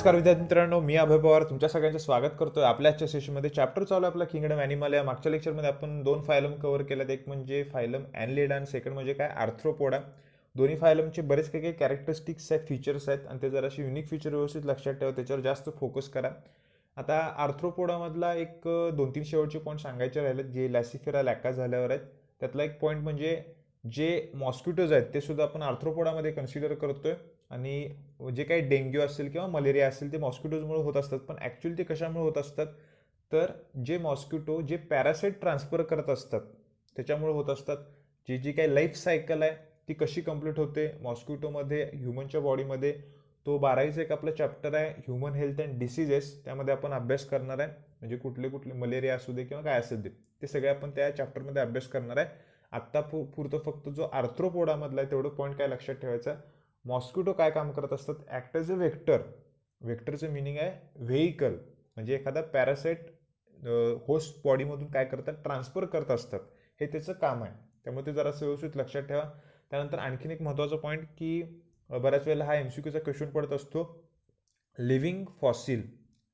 नमस्कार विद्यार्थी मित्रांनो मी अभय पवार तुमच्या सगळ्यांचं स्वागत करतोय आपल्या आजच्या सेशनमध्ये चॅप्टर चालू आहे आपला किंगडम अॅनिमल या मागच्या लेक्चरमध्ये आपण दोन फायलम कव्हर केल्यात एक म्हणजे फायलम ॲनलेड आणि सेकंड म्हणजे काय आर्थ्रोपोडा दोन्ही फायलमचे बरेच काही काही कॅरेक्टरिस्टिक्स आहेत फीचर्स आहेत आणि ते जराशी युनिक फीचर व्यवस्थित लक्षात ठेवा त्याच्यावर जास्त फोकस करा आता आर्थ्रोपोडामधला एक दोन तीन शेवटचे पॉईंट सांगायचे राहिलेत जे लॅसिफेरा लॅका झाल्यावर आहेत त्यातला एक पॉईंट म्हणजे जे मॉस्किटोज आहेत ते सुद्धा आपण आर्थ्रोपोडामध्ये कन्सिडर करतोय आणि जे काही डेंग्यू असेल किंवा मलेरिया असेल ते मॉस्किटोजमुळे होत असतात पण ॲक्च्युली ते कशामुळे होत असतात तर जे मॉस्किटो जे पॅरासाईट ट्रान्सफर करत असतात त्याच्यामुळे होत असतात जी जी काही लाईफ सायकल आहे ती कशी कम्प्लीट होते मॉस्किटोमध्ये ह्युमनच्या बॉडीमध्ये तो बारावीचा एक आपला चॅप्टर आहे ह्युमन हेल्थ अँड डिसिजेस त्यामध्ये आपण अभ्यास करणार आहे म्हणजे कुठले कुठले मलेरिया असू दे किंवा काय असू दे ते सगळे आपण त्या चॅप्टरमध्ये अभ्यास करणार आहे आत्ता पु पुरतं फक्त जो आर्थ्रोपोडामधला आहे तेवढं पॉईंट काय लक्षात ठेवायचा मॉस्किटो काय काम करत असतात ॲक्ट एज अ व्हेक्टर व्हेक्टरचं मिनिंग आहे व्हेकल म्हणजे एखादा पॅरासाईट होस्ट बॉडीमधून काय करतात ट्रान्सफर करत असतात हे त्याचं काम आहे त्यामुळे ते जरा व्यवस्थित लक्षात ठेवा त्यानंतर आणखीन एक महत्त्वाचा पॉईंट की बऱ्याच वेळेला हा एम सी क्यूचा क्वेश्चन पडत असतो लिव्हिंग फॉसिल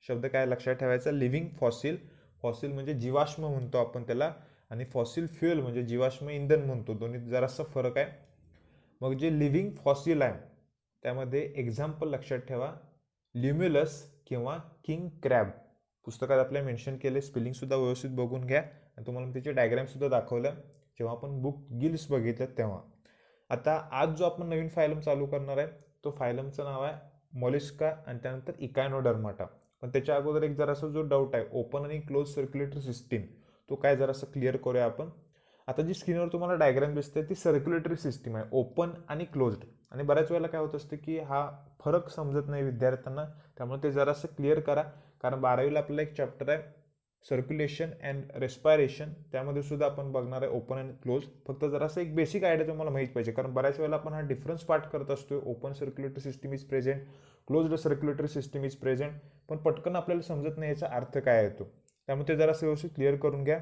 शब्द काय लक्षात ठेवायचा लिव्हिंग फॉसिल फॉसिल म्हणजे जीवाश्म म्हणतो आपण त्याला आणि फॉसिल फ्युएल म्हणजे जीवाश्म इंधन म्हणतो दोन्ही जरासा फरक आहे मग जे लिव्हिंग फॉसिल आहे त्यामध्ये एक्झाम्पल लक्षात ठेवा ल्युम्युलस किंवा किंग क्रॅब पुस्तकात आपल्या मेन्शन केले स्पेलिंगसुद्धा व्यवस्थित बघून घ्या आणि तुम्हाला त्याचे डायग्रॅमसुद्धा दाखवलं जेव्हा आपण बुक गिल्स बघितलं तेव्हा आता आज जो आपण नवीन फायलम चालू करणार आहे तो फायलमचं नाव आहे मॉलिस्का आणि त्यानंतर इकायनोडर्माटा पण त्याच्या अगोदर एक जरासा जो डाऊट आहे ओपन आणि क्लोज सर्क्युलेटरी सिस्टीम तो काय जरासा क्लिअर करूया आपण आता जी स्क्रीनवर तुम्हाला डायग्राम दिसते ती सर्क्युलेटरी सिस्टीम आहे ओपन आणि क्लोज्ड आणि बऱ्याच वेळेला काय होत असते की हा फरक समजत नाही विद्यार्थ्यांना त्यामुळे ते जरासं क्लिअर करा कारण बारावीला आपल्याला एक चॅप्टर आहे सर्क्युलेशन अँड रेस्पायरेशन त्यामध्ये सुद्धा आपण बघणार आहे ओपन अँड क्लोज फक्त जरासं एक बेसिक आयडिया तुम्हाला माहीत पाहिजे कारण बऱ्याच वेळेला आपण हा डिफरन्स पार्ट करत असतो open circulatory system is present closed circulatory system is present पण पटकन आपल्याला समजत नाही याचा अर्थ काय येतो त्यामुळे ते जरा व्यवस्थित क्लिअर करून घ्या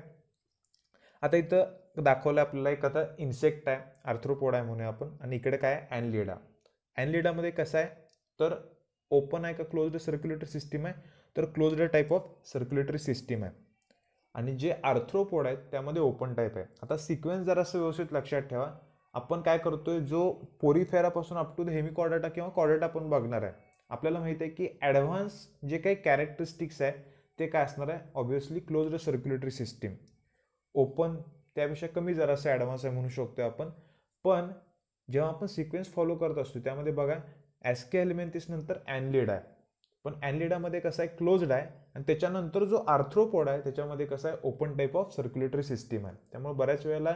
आता इथं दाखवलं आपल्याला एक आता इन्सेक्ट आहे आर्थ्रोपोड आहे म्हणूया आपण आणि इकडे काय आहे अँनलिडा ॲनलिडामध्ये कसं आहे तर ओपन आहे का क्लोज्ड सर्क्युलेटरी सिस्टीम आहे तर closed type of circulatory system आहे आणि जे आर्थ्रोपोड आहेत त्यामध्ये ओपन टाईप आहे आता सिक्वेन्स जरा असं व्यवस्थित लक्षात ठेवा आपण काय करतोय जो पोरीफेरापासून up to the hemichordata किंवा कॉर्डाटा आपण बघणार आहे आपल्याला माहिती आहे की ॲडव्हान्स जे काही कॅरेक्टरिस्टिक्स आहे ते काय असणार आहे obviously closed circulatory system open त्यापेक्षा कमी जरासं ॲडव्हान्स आहे म्हणू शकतो आपण पण जेव्हा आपण सिक्वेन्स फॉलो करत असतो त्यामध्ये बघा एस के एलिमेंटिस नंतर ॲनलिड आहे पण ॲनलिडामध्ये कसं आहे क्लोज्ड आहे आणि त्याच्यानंतर जो आर्थ्रोपोड आहे त्याच्यामध्ये कसं आहे open type of circulatory system आहे त्यामुळे बऱ्याच वेळेला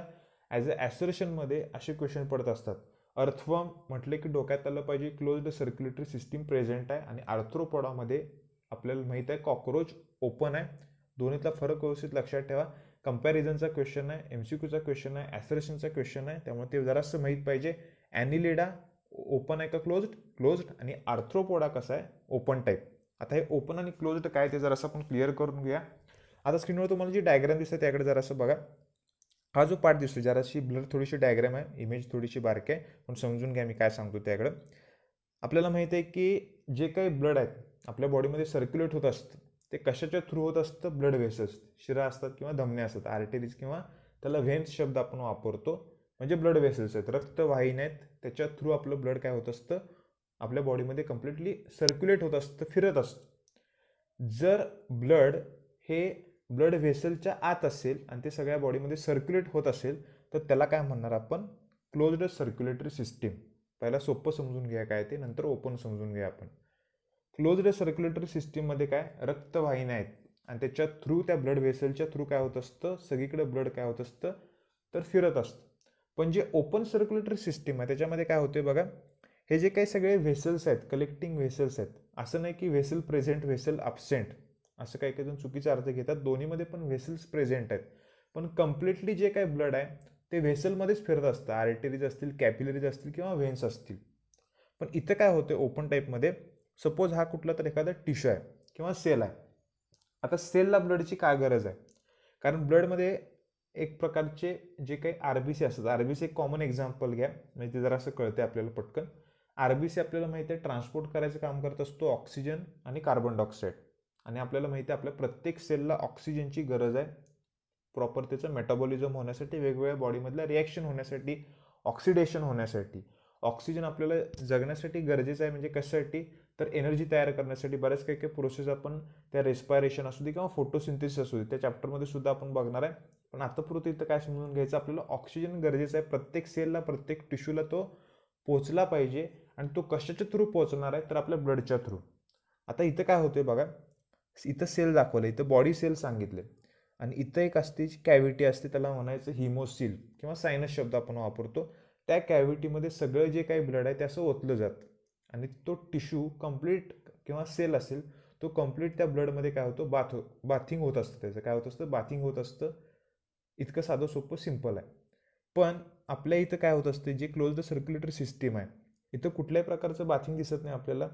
ॲज अ ॲसोरेशनमध्ये असे क्वेश्चन पडत असतात अर्थवम म्हटले की डोक्यात आलं पाहिजे क्लोज्ड सर्क्युलेटरी सिस्टीम प्रेझेंट आहे आणि आर्थ्रोपोडामध्ये आपल्याला माहीत आहे कॉक्रोच ओपन आहे दोन्हीतला फरक व्यवस्थित लक्षात ठेवा कम्पॅरिझनचा क्वेश्चन आहे एम सी क्यूचा क्वेश्चन आहे ॲसरेशनचा क्वेश्चन आहे त्यामुळे ते जरासं माहीत पाहिजे ॲनिलेडा ओपन आहे का क्लोज्ड क्लोज्ड आणि आर्थ्रोपोडा कसा आहे ओपन टाईप आता हे ओपन आणि क्लोज्ड काय ते जरासं आपण क्लिअर करून घ्या आता स्क्रीनवर तुम्हाला जी डायग्राम दिसतं त्याकडे जरासं बघा हा जो पार्ट दिसतो जराशी ब्लर थोडीशी डायग्राम आहे इमेज थोडीशी बारक आहे पण समजून घ्या मी काय सांगतो त्याकडं आपल्याला माहीत आहे की जे काही ब्लड आहेत आपल्या बॉडीमध्ये सर्क्युलेट होत असतं ते कशाच्या थ्रू होत असतं ब्लड व्हेसल्स शिरा असतात किंवा धमने असतात आर्टेरीज किंवा त्याला व्हेन्स शब्द आपण वापरतो म्हणजे ब्लड व्हेसल्स आहेत रक्तवाहिन्या आहेत त्याच्या थ्रू आपलं ब्लड काय होत असतं आपल्या बॉडीमध्ये कम्प्लिटली सर्क्युलेट होत असतं फिरत असतं जर ब्लड हे ब्लड व्हेसलच्या आत असेल आणि ते सगळ्या बॉडीमध्ये सर्क्युलेट होत असेल तर त्याला काय म्हणणार आपण क्लोज्ड सर्क्युलेटरी सिस्टीम पहिला सोपं समजून घ्या काय ते नंतर ओपन समजून घ्या आपण क्लोज्ड सर्क्युलेटरी सिस्टीममध्ये काय रक्तवाहिन्या आहेत आणि त्याच्या थ्रू त्या ब्लड व्हेसलच्या थ्रू काय होत असतं सगळीकडे ब्लड काय होत असतं तर फिरत असतं पण जे ओपन सर्क्युलेटरी सिस्टीम आहे त्याच्यामध्ये काय होते बघा हे जे काही सगळे व्हेसल्स आहेत कलेक्टिंग व्हेसल्स आहेत असं नाही की व्हेसल प्रेझेंट व्हेसल अबसेंट असं काही काही चुकीचा अर्थ घेतात दोन्हीमध्ये पण व्हेसल्स प्रेझेंट आहेत पण कम्प्लिटली जे काय ब्लड आहे ते व्हेसलमध्येच फिरत असतं आर्टेरीज असतील कॅपिलरीज असतील किंवा व्हेन्स असतील पण इथं काय होतं ओपन टाईपमध्ये सपोज हा कुठला तर एखादा टिश्यू आहे किंवा सेल आहे आता सेलला ब्लडची काय गरज आहे कारण ब्लडमध्ये एक प्रकारचे जे काही आर बी सी असतात आर बी सी एक कॉमन एक्झाम्पल घ्या म्हणजे ते जरा असं कळते आपल्याला पटकन आर बी सी आपल्याला माहिती आहे ट्रान्सपोर्ट करायचं काम करत असतो ऑक्सिजन आणि कार्बन डायऑक्साईड आणि आपल्याला माहिती आहे आपल्या प्रत्येक सेलला ऑक्सिजनची गरज आहे प्रॉपर त्याचं मेटाबॉलिझम होण्यासाठी वेगवेगळ्या बॉडीमधल्या रिॲक्शन होण्यासाठी ऑक्सिडेशन होण्यासाठी ऑक्सिजन आपल्याला जगण्यासाठी गरजेचं आहे म्हणजे कशासाठी तर एनर्जी तयार करण्यासाठी बऱ्याच काही काही प्रोसेस आपण त्या रेस्पायरेशन असू दे किंवा फोटोसिंथेसिस असू दे त्या चॅप्टरमध्ये सुद्धा आपण बघणार आहे पण आतापुरतं इथं काय समजून घ्यायचं आपल्याला ऑक्सिजन गरजेचं आहे प्रत्येक सेलला प्रत्येक टिश्यूला तो पोचला पाहिजे आणि तो कशाच्या थ्रू पोचणार आहे तर आपल्या ब्लडच्या थ्रू आता इथं काय होतं बघा इथं सेल दाखवलं इथं बॉडी सेल सांगितले आणि इथं एक असते जी कॅव्हिटी असते त्याला म्हणायचं हिमोसिल किंवा सायनस शब्द आपण वापरतो त्या कॅव्हिटीमध्ये सगळं जे काही ब्लड आहे ते असं ओतलं जातं आणि तो टिश्यू कम्प्लीट किंवा सेल असेल तो कम्प्लीट त्या ब्लडमध्ये काय होतो बाथ हो बाथिंग होत असतं त्याचं काय होत असतं बाथिंग होत असतं इतकं साधं सोपं सिम्पल आहे पण आपल्या इथं काय होत असते जे क्लोज द सर्क्युलेटरी सिस्टीम आहे इथं कुठल्याही प्रकारचं बाथिंग दिसत नाही आपल्याला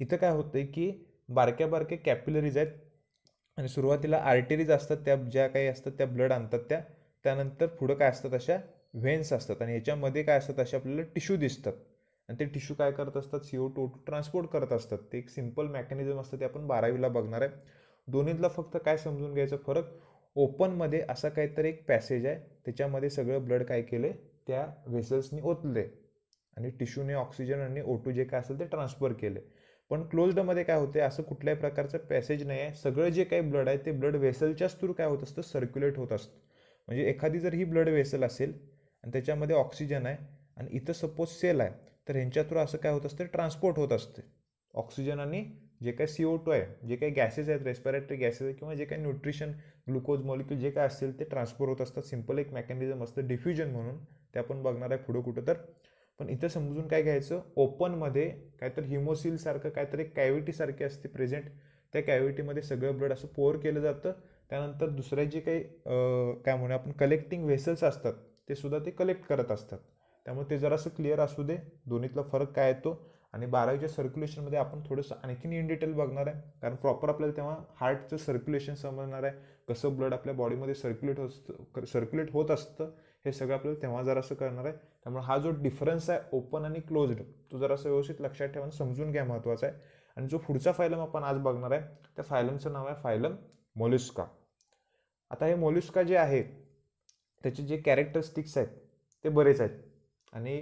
इथं काय होतं की बारक्या बारक्या कॅप्युलरीज आहेत आणि सुरुवातीला आर्टेरीज असतात त्या ज्या काही असतात त्या ब्लड आणतात त्या त्यानंतर पुढं काय असतात अशा व्हेन्स असतात आणि याच्यामध्ये काय असतात अशा आपल्याला टिश्यू दिसतात आणि ते टिश्यू काय करत असतात सी ओ टू ट्रान्सपोर्ट करत असतात ते एक सिम्पल मॅकॅनिझम असतं ते आपण बारावीला बघणार आहे दोन्हीतला फक्त काय समजून घ्यायचं फरक ओपनमध्ये असा काहीतरी एक पॅसेज आहे त्याच्यामध्ये सगळं ब्लड काय केलं त्या व्हेसल्सनी ओतले आणि टिश्यूने ऑक्सिजन आणि ओ जे काय असेल ते ट्रान्सफर केले पण क्लोज्डमध्ये काय होते असं कुठल्याही प्रकारचं पॅसेज नाही आहे सगळं जे काही ब्लड आहे ते ब्लड व्हेसलच्याच थ्रू काय होत असतं सर्क्युलेट होत असतं म्हणजे एखादी जर ही ब्लड वेसल असेल आणि त्याच्यामध्ये ऑक्सिजन आहे आणि इथं सपोज सेल आहे तर ह्यांच्या थ्रू असं काय होत असते ट्रान्सपोर्ट होत असते ऑक्सिजन आणि जे काय सी ओ टू आहे जे काही गॅसेस आहेत रेस्पिरेटरी गॅसेस आहेत किंवा जे काही न्यूट्रिशन ग्लुकोज मॉलिक्यूल जे काय असतील ते ट्रान्सपोर्ट होत असतात सिम्पल एक मेकॅनिझम असतं डिफ्युजन म्हणून ते आपण बघणार आहे पुढं कुठं तर पण इथं समजून काय घ्यायचं ओपनमध्ये काहीतरी हिमोसिलसारखं काहीतरी कॅव्हिटीसारखी असते प्रेझेंट त्या कॅव्हिटीमध्ये सगळं ब्लड असं पोअर केलं जातं त्यानंतर दुसऱ्या जे काही काय म्हणूया आपण कलेक्टिंग व्हेसल्स असतात ते सुद्धा ते कलेक्ट करत असतात त्यामुळे ते जरासं क्लिअर असू दे दोन्हीतला फरक काय येतो आणि बारावीच्या सर्क्युलेशनमध्ये आपण थोडंसं आणखीन इन डिटेल बघणार आहे कारण प्रॉपर आपल्याला तेव्हा हार्टचं सर्क्युलेशन समजणार आहे कसं ब्लड आपल्या बॉडीमध्ये सर्क्युलेट होतं सर्क्युलेट होत असतं हे सगळं आपल्याला तेव्हा जरासं करणार आहे त्यामुळे हा जो डिफरन्स आहे ओपन आणि क्लोज्ड तो जरासं व्यवस्थित लक्षात ठेवा समजून घ्या महत्त्वाचा आहे आणि जो पुढचा फायलम आपण आज बघणार आहे त्या फायलमचं नाव आहे फायलम मोल्युस्का आता हे मोल्युस्का जे आहे त्याचे जे कॅरेक्टरिस्टिक्स आहेत ते बरेच आहेत आणि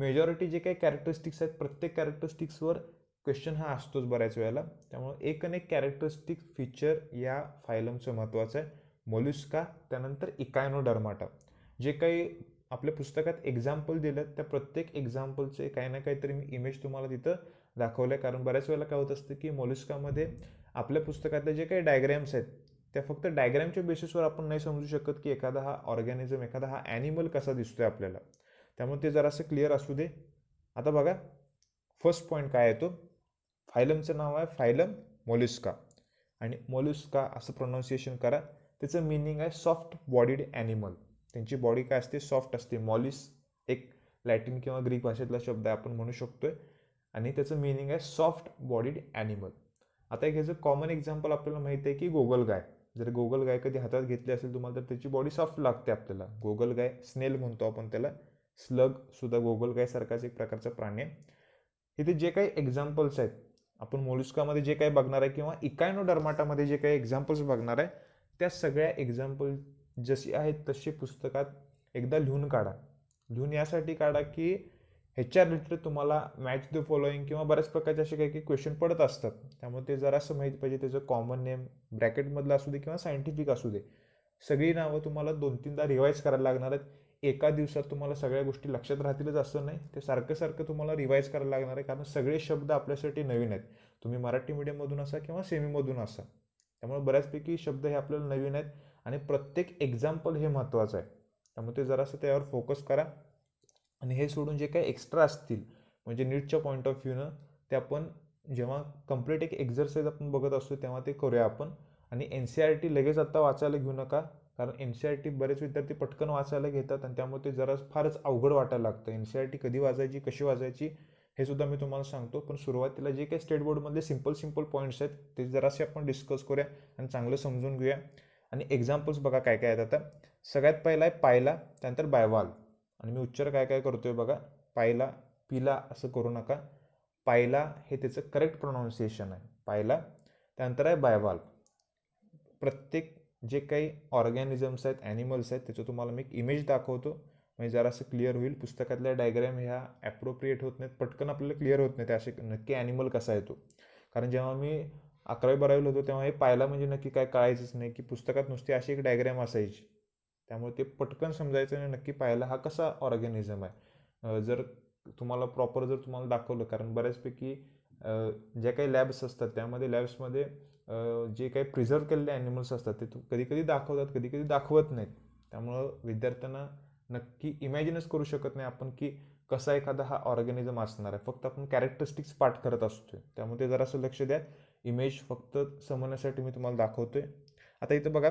मेजॉरिटी जे काही कॅरेक्टरिस्टिक्स आहेत प्रत्येक कॅरेक्टरिस्टिक्सवर क्वेश्चन हा असतोच बऱ्याच वेळेला त्यामुळे एक अनेक कॅरेक्टरिस्टिक फीचर या फायलमचं महत्त्वाचं आहे मोल्युस्का त्यानंतर इकायनोडर्माटा जे काही आपल्या पुस्तकात एक्झाम्पल दिलं त्या प्रत्येक एक्झाम्पलचे काही ना काहीतरी मी इमेज तुम्हाला तिथं दाखवलं आहे कारण बऱ्याच वेळेला काय होत असतं की मोल्युस्कामध्ये आपल्या पुस्तकातले जे काही डायग्रॅम्स आहेत त्या फक्त डायग्रॅमच्या बेसिसवर आपण नाही समजू शकत की एखादा हा ऑर्गॅनिझम एखादा हा ॲनिमल कसा दिसतोय आपल्याला त्यामुळे ते जरासं क्लिअर असू दे आता बघा फर्स्ट पॉईंट काय येतो फायलमचं नाव आहे फायलम मोलिस्का आणि मोलिस्का असं प्रोनाऊन्सिएशन करा त्याचं मिनिंग आहे सॉफ्ट बॉडीड ॲनिमल त्यांची बॉडी काय असते सॉफ्ट असते मॉलिस एक लॅटिन किंवा ग्रीक भाषेतला शब्द आहे आपण म्हणू शकतोय आणि त्याचं मिनिंग आहे सॉफ्ट बॉडीड ॲनिमल आता एक ह्याचं कॉमन एक्झाम्पल आपल्याला माहीत आहे की गोगल गाय जर गोगल गाय कधी हातात घेतली असेल तुम्हाला तर त्याची बॉडी सॉफ्ट लागते आपल्याला गोगल गाय स्नेल म्हणतो आपण त्याला स्लग सुद्धा गोगलगायसारखाच एक प्रकारचा प्राणी आहे इथे जे काही एक्झाम्पल्स आहेत आपण मोलुस्कामध्ये जे काही बघणार आहे किंवा डर्माटामध्ये जे काही एक्झाम्पल्स बघणार आहे त्या सगळ्या एक्झाम्पल जशी आहेत तशी पुस्तकात एकदा लिहून काढा लिहून यासाठी काढा की ह्याच्या रिलेटेड तुम्हाला मॅच द फॉलोईंग किंवा बऱ्याच प्रकारचे असे काही काही क्वेश्चन पडत असतात त्यामुळे ते जरा असं माहिती पाहिजे त्याचं कॉमन नेम ब्रॅकेटमधलं असू दे किंवा सायंटिफिक असू दे सगळी नावं तुम्हाला दोन तीनदा रिवाईज करायला लागणार आहेत एका दिवसात तुम्हाला सगळ्या गोष्टी लक्षात राहतीलच असं नाही ते सारखं सारखं तुम्हाला रिवाईज करायला लागणार आहे कारण सगळे शब्द आपल्यासाठी नवीन आहेत तुम्ही मराठी मीडियममधून असा किंवा सेमीमधून असा त्यामुळे बऱ्याचपैकी शब्द हे आपल्याला नवीन आहेत आणि प्रत्येक एक्झाम्पल हे महत्त्वाचं आहे त्यामुळे ते जरासं त्यावर फोकस करा आणि हे सोडून जे काही एक्स्ट्रा असतील म्हणजे नीटच्या पॉईंट ऑफ व्ह्यूनं ते आपण जेव्हा कम्प्लीट एक एक्झरसाईज आपण बघत असतो तेव्हा ते करूया आपण आणि एन सी आर टी लगेच आत्ता वाचायला घेऊ नका कारण एन सी आर टी बरेच विद्यार्थी पटकन वाचायला घेतात आणि त्यामुळे ते जरा फारच अवघड वाटायला लागतं एन सी आर टी कधी वाजायची कशी वाजायची हे सुद्धा मी तुम्हाला सांगतो पण सुरुवातीला जे काही स्टेट बोर्डमध्ये सिम्पल सिम्पल पॉईंट्स आहेत ते जरासे आपण डिस्कस करूया आणि चांगलं समजून घेऊया आणि एक्झाम्पल्स बघा काय काय आहेत आता सगळ्यात पहिला आहे पायला त्यानंतर बायवाल आणि मी उच्चार काय काय करतोय बघा पायला पिला असं करू नका पायला हे त्याचं करेक्ट प्रोनाऊन्सिएशन आहे पायला त्यानंतर आहे बायवाल प्रत्येक जे काही ऑर्गॅनिझम्स आहेत ॲनिमल्स आहेत त्याचं तुम्हाला मी एक इमेज दाखवतो म्हणजे असं क्लिअर होईल पुस्तकातल्या डायग्रॅम ह्या ॲप्रोप्रिएट होत नाहीत पटकन आपल्याला क्लिअर होत नाही असे नक्की ॲनिमल कसा येतो कारण जेव्हा मी अकरावी बारावीला होतो तेव्हा हे पाहायला म्हणजे नक्की काय कळायचंच नाही की पुस्तकात नुसती अशी एक डायग्रॅम असायची त्यामुळे ते पटकन समजायचं आणि नक्की पाहायला हा कसा ऑर्गॅनिझम आहे जर तुम्हाला प्रॉपर जर तुम्हाला दाखवलं कारण बऱ्याचपैकी ज्या काही लॅब्स असतात त्यामध्ये लॅब्समध्ये जे काही प्रिझर्व केलेले ॲनिमल्स असतात ते कधी कधी दाखवतात कधी कधी दाखवत नाहीत त्यामुळं विद्यार्थ्यांना नक्की इमॅजिनच करू शकत नाही आपण की कसा एखादा हा ऑर्गॅनिझम असणार आहे फक्त आपण कॅरेक्टरिस्टिक्स पाठ करत असतो त्यामुळे ते जरासं लक्ष द्या इमेज फक्त समजण्यासाठी मी तुम्हाला दाखवतो आहे आता इथं बघा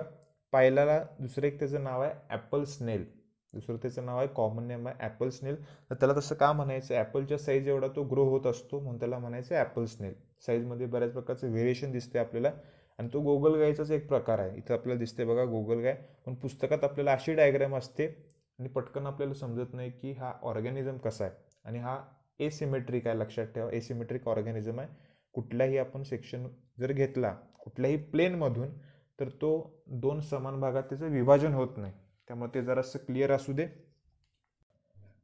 पायलाला दुसरं एक त्याचं नाव आहे ॲपल स्नेल दुसरं त्याचं नाव आहे कॉमन नेम आहे ॲपल स्नेल तर त्याला तसं का म्हणायचं ॲपलच्या साईज एवढा तो ग्रो होत असतो म्हणून त्याला म्हणायचं ॲपल स्नेल साईजमध्ये बऱ्याच प्रकारचं व्हेरिएशन दिसते आपल्याला आणि तो गोगल गायचाच एक प्रकार आहे इथं आपल्याला दिसते बघा गोगल गाय पण पुस्तकात आपल्याला अशी डायग्रॅम असते आणि पटकन आपल्याला समजत नाही की हा ऑर्गॅनिझम कसा आहे आणि हा एसिमेट्रिक आहे लक्षात ठेवा एसिमेट्रिक ऑर्गॅनिझम आहे कुठलाही आपण सेक्शन जर घेतला कुठल्याही प्लेनमधून तर तो दोन समान भागात त्याचं विभाजन होत नाही त्यामुळे ते जरासं क्लिअर असू दे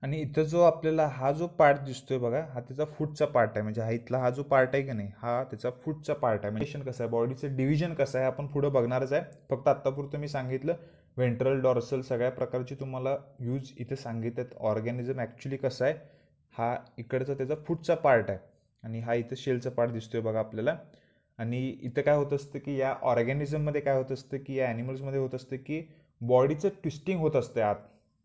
आणि इथं जो आपल्याला हा जो पार्ट दिसतोय बघा हा त्याचा फूटचा पार्ट आहे म्हणजे हा इथला हा जो पार्ट आहे की नाही हा त्याचा फूटचा पार्ट आहे म्हणजे कसं आहे बॉडीचं डिव्हिजन कसं आहे आपण पुढं बघणारच आहे फक्त आत्तापुरतं मी सांगितलं व्हेंट्रल डॉर्सल सगळ्या प्रकारची तुम्हाला यूज इथे आहेत ऑर्गॅनिझम ॲक्च्युली कसं आहे हा इकडचा त्याचा फूटचा पार्ट आहे आणि हा इथं शेलचा पार्ट दिसतोय बघा आपल्याला आणि इथं काय होत असतं की या ऑर्गॅनिझममध्ये काय होत असतं की या ॲनिमल्समध्ये होत असतं की बॉडीचं ट्विस्टिंग होत असतं आत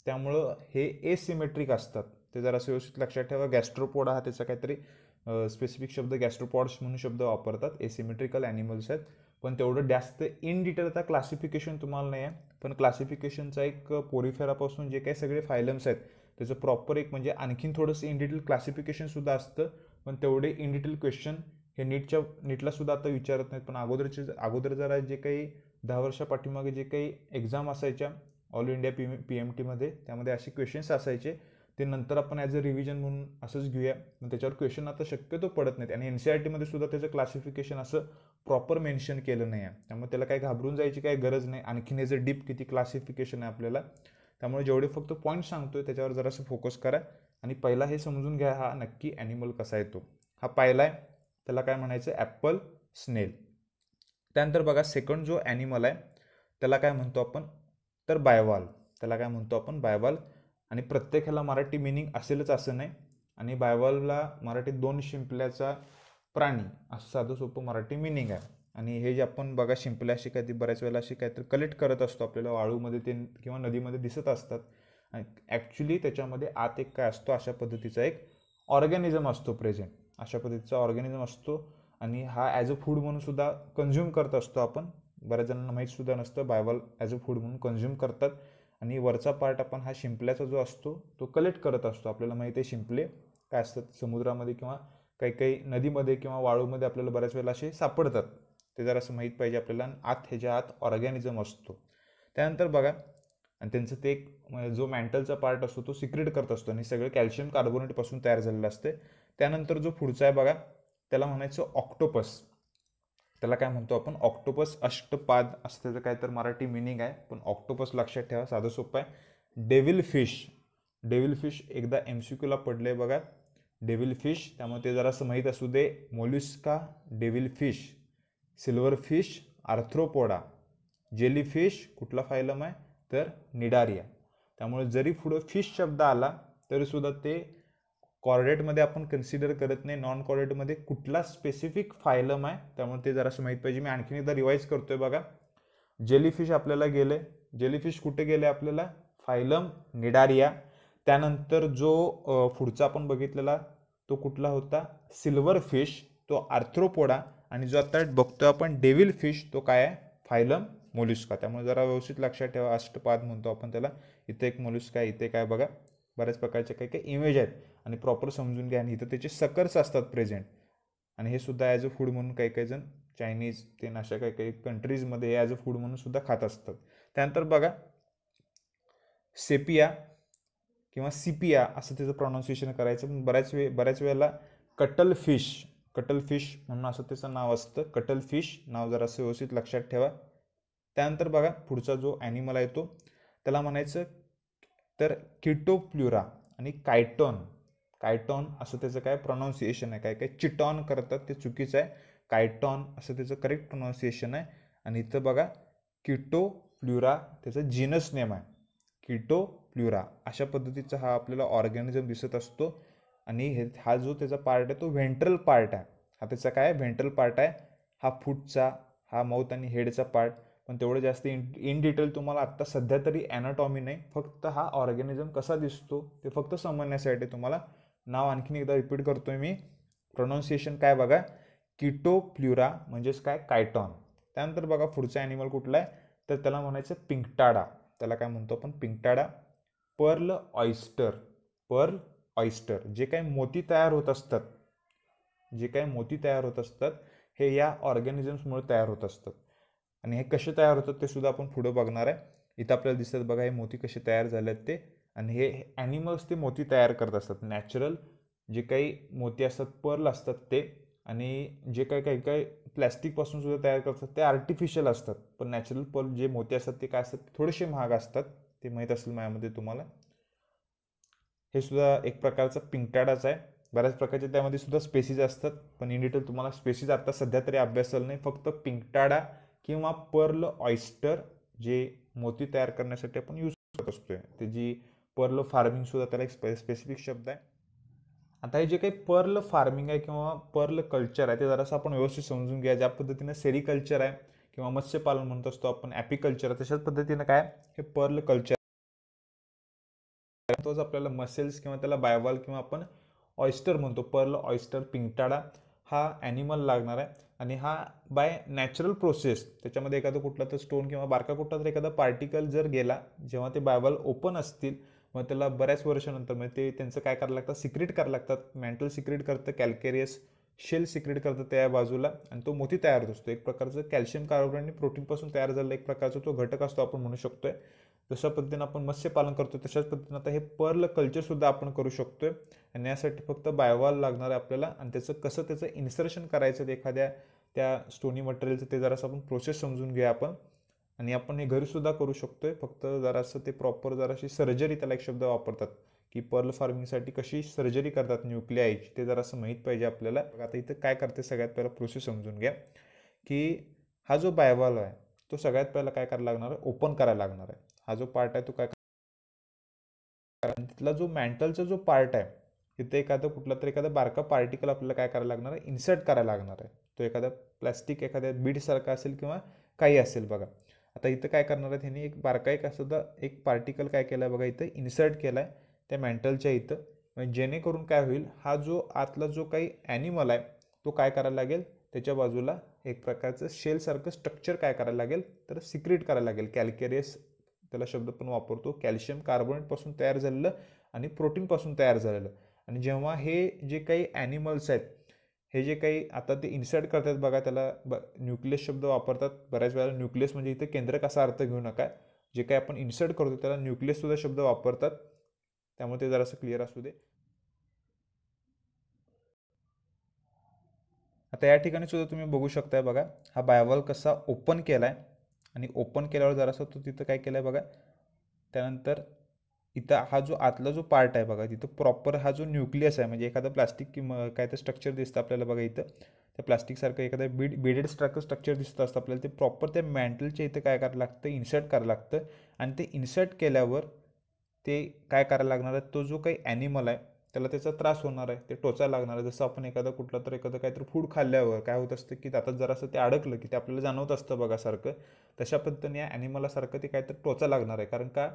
त्यामुळं हे एसिमेट्रिक असतात ते जरा व्यवस्थित लक्षात ठेवा गॅस्ट्रोपोड हा त्याचा काहीतरी स्पेसिफिक शब्द गॅस्ट्रोपॉड्स म्हणून शब्द वापरतात एसिमेट्रिकल ॲनिमल्स आहेत पण तेवढं जास्त इन डिटेल आता क्लासिफिकेशन तुम्हाला नाही आहे पण क्लासिफिकेशनचा एक पोरिफेरापासून जे काही सगळे फायलम्स आहेत त्याचं प्रॉपर एक म्हणजे आणखीन थोडंसं इन डिटेल क्लासिफिकेशनसुद्धा असतं पण तेवढे इन डिटेल क्वेश्चन हे नीटच्या नीटलासुद्धा आता विचारत नाहीत पण अगोदरचे अगोदर जरा जे काही दहा वर्षापाठीमागे जे काही एक्झाम असायच्या all India P P M टीमध्ये त्यामध्ये असे क्वेश्चन्स असायचे ते नंतर आपण ॲज अ रिव्हिजन म्हणून असंच घेऊया त्याच्यावर क्वेश्चन आता शक्यतो पडत नाहीत आणि एन सी आर e टीमध्ये सुद्धा त्याचं क्लासिफिकेशन असं प्रॉपर मेन्शन केलं नाही आहे त्यामुळे त्याला काही घाबरून जायची काही गरज नाही आणखीन याचं डीप किती क्लासिफिकेशन आहे आपल्याला त्यामुळे जेवढे फक्त पॉईंट सांगतोय त्याच्यावर जरासं फोकस करा आणि पहिला हे समजून घ्या हा नक्की ॲनिमल कसा येतो हा पहिला आहे त्याला काय म्हणायचं ॲप्पल स्नेल त्यानंतर बघा सेकंड जो ॲनिमल आहे त्याला काय म्हणतो आपण तर बायवाल त्याला काय म्हणतो आपण बायवाल आणि प्रत्येकाला मराठी मिनिंग असेलच असं नाही आणि बायवालला मराठी दोन शिंपल्याचा प्राणी असं साधं सोपं मराठी मिनिंग आहे आणि हे जे आपण बघा शिंपल्या अशी काहीतरी बऱ्याच वेळेला अशी काहीतरी कलेक्ट करत असतो आपल्याला वाळूमध्ये ते किंवा नदीमध्ये दिसत असतात आणि ॲक्च्युली त्याच्यामध्ये आत एक काय असतो अशा पद्धतीचा एक ऑर्गॅनिझम असतो प्रेझेंट अशा पद्धतीचा ऑर्गॅनिझम असतो आणि हा ॲज अ फूड म्हणून सुद्धा कन्झ्युम करत असतो आपण बऱ्याच जणांना माहीतसुद्धा नसतं बायबल ॲज अ फूड म्हणून कन्झ्युम करतात आणि वरचा पार्ट आपण हा शिंपल्याचा जो असतो तो कलेक्ट करत असतो आपल्याला माहिती आहे शिंपले काय असतात समुद्रामध्ये किंवा काही काही नदीमध्ये किंवा वाळूमध्ये आपल्याला बऱ्याच वेळेला असे सापडतात ते जरा असं माहीत पाहिजे आपल्याला आत ह्याच्या आत ऑर्गॅनिझम असतो त्यानंतर बघा आणि त्यांचं ते एक जो मेंटलचा पार्ट असतो तो सिक्रेट करत असतो आणि सगळं कॅल्शियम कार्बोनेटपासून तयार झालेलं असते त्यानंतर जो पुढचा आहे बघा त्याला म्हणायचं ऑक्टोपस त्याला काय म्हणतो आपण ऑक्टोपस अष्टपाद असं त्याचं काय तर मराठी मिनिंग आहे पण ऑक्टोपस लक्षात ठेवा साधं सोपं आहे डेव्हिल फिश डेव्हिल फिश एकदा एम सी क्यूला पडलं आहे बघा डेव्हिल फिश त्यामुळे ते जरासं माहीत असू दे mollusca devil fish silver fish arthropoda jelly fish कुठला फायलम आहे तर निडारिया त्यामुळे जरी पुढं फिश शब्द आला तरीसुद्धा ते कॉर्डेटमध्ये आपण कन्सिडर करत नाही नॉन कॉर्डेटमध्ये कुठला स्पेसिफिक फायलम आहे त्यामुळे ते जरा माहीत पाहिजे मी आणखीन एकदा रिवाईज आहे बघा जेलीफिश आपल्याला गेले जेलीफिश कुठे गेले आपल्याला फायलम निडारिया त्यानंतर जो पुढचा आपण बघितलेला तो कुठला होता सिल्वर फिश तो आर्थ्रोपोडा आणि जो आता बघतोय आपण डेविल फिश तो काय आहे फायलम मोलुस्का त्यामुळे जरा व्यवस्थित लक्षात ठेवा अष्टपाद म्हणतो आपण त्याला इथे एक आहे इथे काय बघा बऱ्याच प्रकारच्या काही काही इमेज आहेत आणि प्रॉपर समजून घ्या आणि इथं त्याचे सकर्स असतात प्रेझेंट आणि हे सुद्धा ॲज अ फूड म्हणून काही काही जण चायनीज ते अशा काही काही कंट्रीजमध्ये ॲज अ फूड म्हणून सुद्धा खात असतात त्यानंतर बघा सेपिया किंवा सिपिया असं त्याचं प्रोनाऊन्सिएशन करायचं पण बऱ्याच वे बऱ्याच वेळेला कटल फिश कटल फिश म्हणून असं त्याचं नाव असतं कटल फिश नाव जरा व्यवस्थित लक्षात ठेवा त्यानंतर बघा पुढचा जो ॲनिमल आहे तो त्याला म्हणायचं तर किटोप्ल्युरा आणि कायटॉन कायटॉन असं त्याचं काय प्रोनाऊन्सिएशन आहे काय काय चिटॉन करतात ते चुकीचं आहे कायटॉन असं त्याचं करेक्ट प्रोनाऊन्सिएशन आहे आणि इथं बघा किटोप्ल्युरा त्याचं त्याचा जीनस नेम आहे किटोप्ल्युरा अशा पद्धतीचा हा आपल्याला ऑर्गॅनिझम दिसत असतो आणि हे हा जो त्याचा पार्ट आहे तो व्हेंट्रल पार्ट आहे हा त्याचा काय व्हेंट्रल पार्ट आहे हा फूटचा हा माऊथ आणि हेडचा पार्ट पण तेवढं जास्त इन इन डिटेल तुम्हाला आत्ता सध्या तरी ॲनाटॉमी नाही फक्त हा ऑर्गॅनिझम कसा दिसतो ते फक्त समजण्यासाठी तुम्हाला नाव आणखीन एकदा रिपीट करतो मी प्रोनाऊन्सिएशन काय बघा किटो प्ल्युरा म्हणजेच काय कायटॉन त्यानंतर बघा पुढचा ॲनिमल कुठला आहे तर त्याला म्हणायचं पिंकटाडा त्याला काय म्हणतो आपण pinctada pearl oyster pearl oyster जे काही मोती तयार होत असतात जे काही मोती तयार होत असतात हे या ऑर्गॅनिझम्समुळे तयार होत असतात आणि हे कसे तयार होतात ते सुद्धा आपण पुढं बघणार आहे इथं आपल्याला दिसतात बघा हे मोती कसे तयार झाले आहेत ते आणि हे ॲनिमल्स ते मोती तयार करत असतात नॅचरल जे काही मोती असतात पर्ल असतात ते आणि जे काही काही काही पासून सुद्धा तयार करतात ते आर्टिफिशियल असतात पण नॅचरल पर्ल जे मोती असतात ते काय असतात थोडेसे महाग असतात ते माहीत असेल माझ्यामध्ये तुम्हाला हे सुद्धा एक प्रकारचा पिंकटाडाच आहे बऱ्याच प्रकारचे त्यामध्ये सुद्धा स्पेसिस असतात पण इन डिटेल तुम्हाला स्पेसीज आता सध्या तरी अभ्यास नाही फक्त पिंकटाडा किंवा पर्ल ऑइस्टर जे मोती तयार करण्यासाठी आपण यूज करत असतोय ते जी पर्ल सुद्धा त्याला एक स्पे स्पेसिफिक शब्द आहे आता हे जे काही पर्ल फार्मिंग आहे किंवा पर्ल कल्चर आहे ते जरासं आपण व्यवस्थित समजून घ्या ज्या पद्धतीनं सेरिकल्चर आहे किंवा मत्स्यपालन म्हणत असतो आपण ॲपिकल्चर आहे तशाच पद्धतीनं काय हे पर्ल कल्चर तोच आपल्याला मसेल्स किंवा त्याला बायवाल किंवा आपण ऑइस्टर म्हणतो पर्ल ऑइस्टर पिंगटाडा हा ॲनिमल लागणार आहे आणि हा बाय नॅचरल प्रोसेस त्याच्यामध्ये एखादं कुठला तर स्टोन किंवा बारका कुठला तर एखादा पार्टिकल जर गेला जेव्हा ते बायबल ओपन असतील मग त्याला बऱ्याच वर्षानंतर म्हणजे ते त्यांचं काय करायला लागतं सिक्रेट करायला लागतात मेंटल सिक्रेट करतं कॅल्केरियस शेल सिक्रेट करतं त्या बाजूला आणि तो मोती तयार असतो एक प्रकारचं कॅल्शियम कार्बोनेट आणि प्रोटीनपासून तयार झालेला एक प्रकारचा तो घटक असतो आपण म्हणू शकतोय जशा पद्धतीनं आपण मत्स्यपालन करतो तशाच पद्धतीनं आता हे पर्ल कल्चरसुद्धा आपण करू शकतोय आणि यासाठी फक्त बायवाल लागणार आहे आपल्याला आणि त्याचं कसं त्याचं इन्सर्शन करायचं ते एखाद्या त्या स्टोनी मटेरियलचं ते जरासं आपण प्रोसेस समजून घ्या आपण आणि आपण हे घरीसुद्धा करू शकतो आहे फक्त जरासं ते प्रॉपर जराशी सर्जरी त्याला एक शब्द वापरतात की पर्ल फार्मिंगसाठी कशी सर्जरी करतात न्यूक्लियाची ते असं माहीत पाहिजे आपल्याला आता इथं काय करते सगळ्यात पहिला प्रोसेस समजून घ्या की हा जो बायवाल आहे तो सगळ्यात पहिला काय करायला लागणार आहे ओपन करायला लागणार आहे हा जो पार्ट आहे तो काय तिथला जो मेंटलचा जो पार्ट आहे इथं एखादं कुठला तर एखादं बारका पार्टिकल आपल्याला काय करायला लागणार आहे इन्सर्ट करायला लागणार आहे तो एखादा प्लॅस्टिक एखाद्या बीडसारखा असेल किंवा काही असेल बघा आता इथं काय करणार आहे त्यांनी एक बारका एक सुद्धा एक पार्टिकल काय केलं आहे बघा इथं इन्सर्ट केला आहे त्या मेंटलच्या इथं म्हणजे जेणेकरून काय होईल हा जो आतला जो काही ॲनिमल आहे तो काय करायला लागेल त्याच्या बाजूला एक प्रकारचं शेलसारखं स्ट्रक्चर काय करायला लागेल तर सिक्रेट करायला लागेल कॅल्केरियस त्याला शब्द पण वापरतो कॅल्शियम कार्बोनेटपासून तयार झालेलं आणि प्रोटीनपासून तयार झालेलं आणि जेव्हा हे जे काही ॲनिमल्स आहेत हे जे काही आता ते इन्सर्ट करतात बघा त्याला ब न्यूक्लियस शब्द वापरतात बऱ्याच वेळेला न्यूक्लियस म्हणजे इथे केंद्रक असा अर्थ घेऊ नका जे काही आपण इन्सर्ट करतो त्याला न्यूक्लियससुद्धा शब्द वापरतात त्यामुळे ते जरासं क्लिअर असू दे आता या ठिकाणी सुद्धा तुम्ही बघू शकताय बघा हा बायवॉल कसा ओपन केला आहे आणि ओपन केल्यावर जरासा तो तिथं काय केलं आहे बघा त्यानंतर इथं हा जो आतला जो पार्ट आहे बघा तिथं प्रॉपर हा जो न्यूक्लियस आहे म्हणजे एखादा प्लास्टिक किंवा काय तर स्ट्रक्चर दिसतं आपल्याला बघा इथं त्या प्लास्टिकसारखं एखादा बीड बिडेड स्ट्रक स्ट्रक्चर दिसत असतं आपल्याला ते प्रॉपर त्या मॅन्टलच्या इथं काय करायला लागतं इन्सर्ट करायला लागतं आणि ते इन्सर्ट केल्यावर ते काय करायला लागणार आहे तो जो काही ॲनिमल आहे त्याला त्याचा त्रास होणार आहे ते टोचायला लागणार आहे जसं आपण एखादा कुठला तर एखादं काहीतरी फूड खाल्ल्यावर काय होत असतं की आता असं ते अडकलं की ते आपल्याला जाणवत असतं बघा सारखं तशा पद्धतीने या ॲनिमलासारखं ते काहीतरी टोचा लागणार आहे कारण का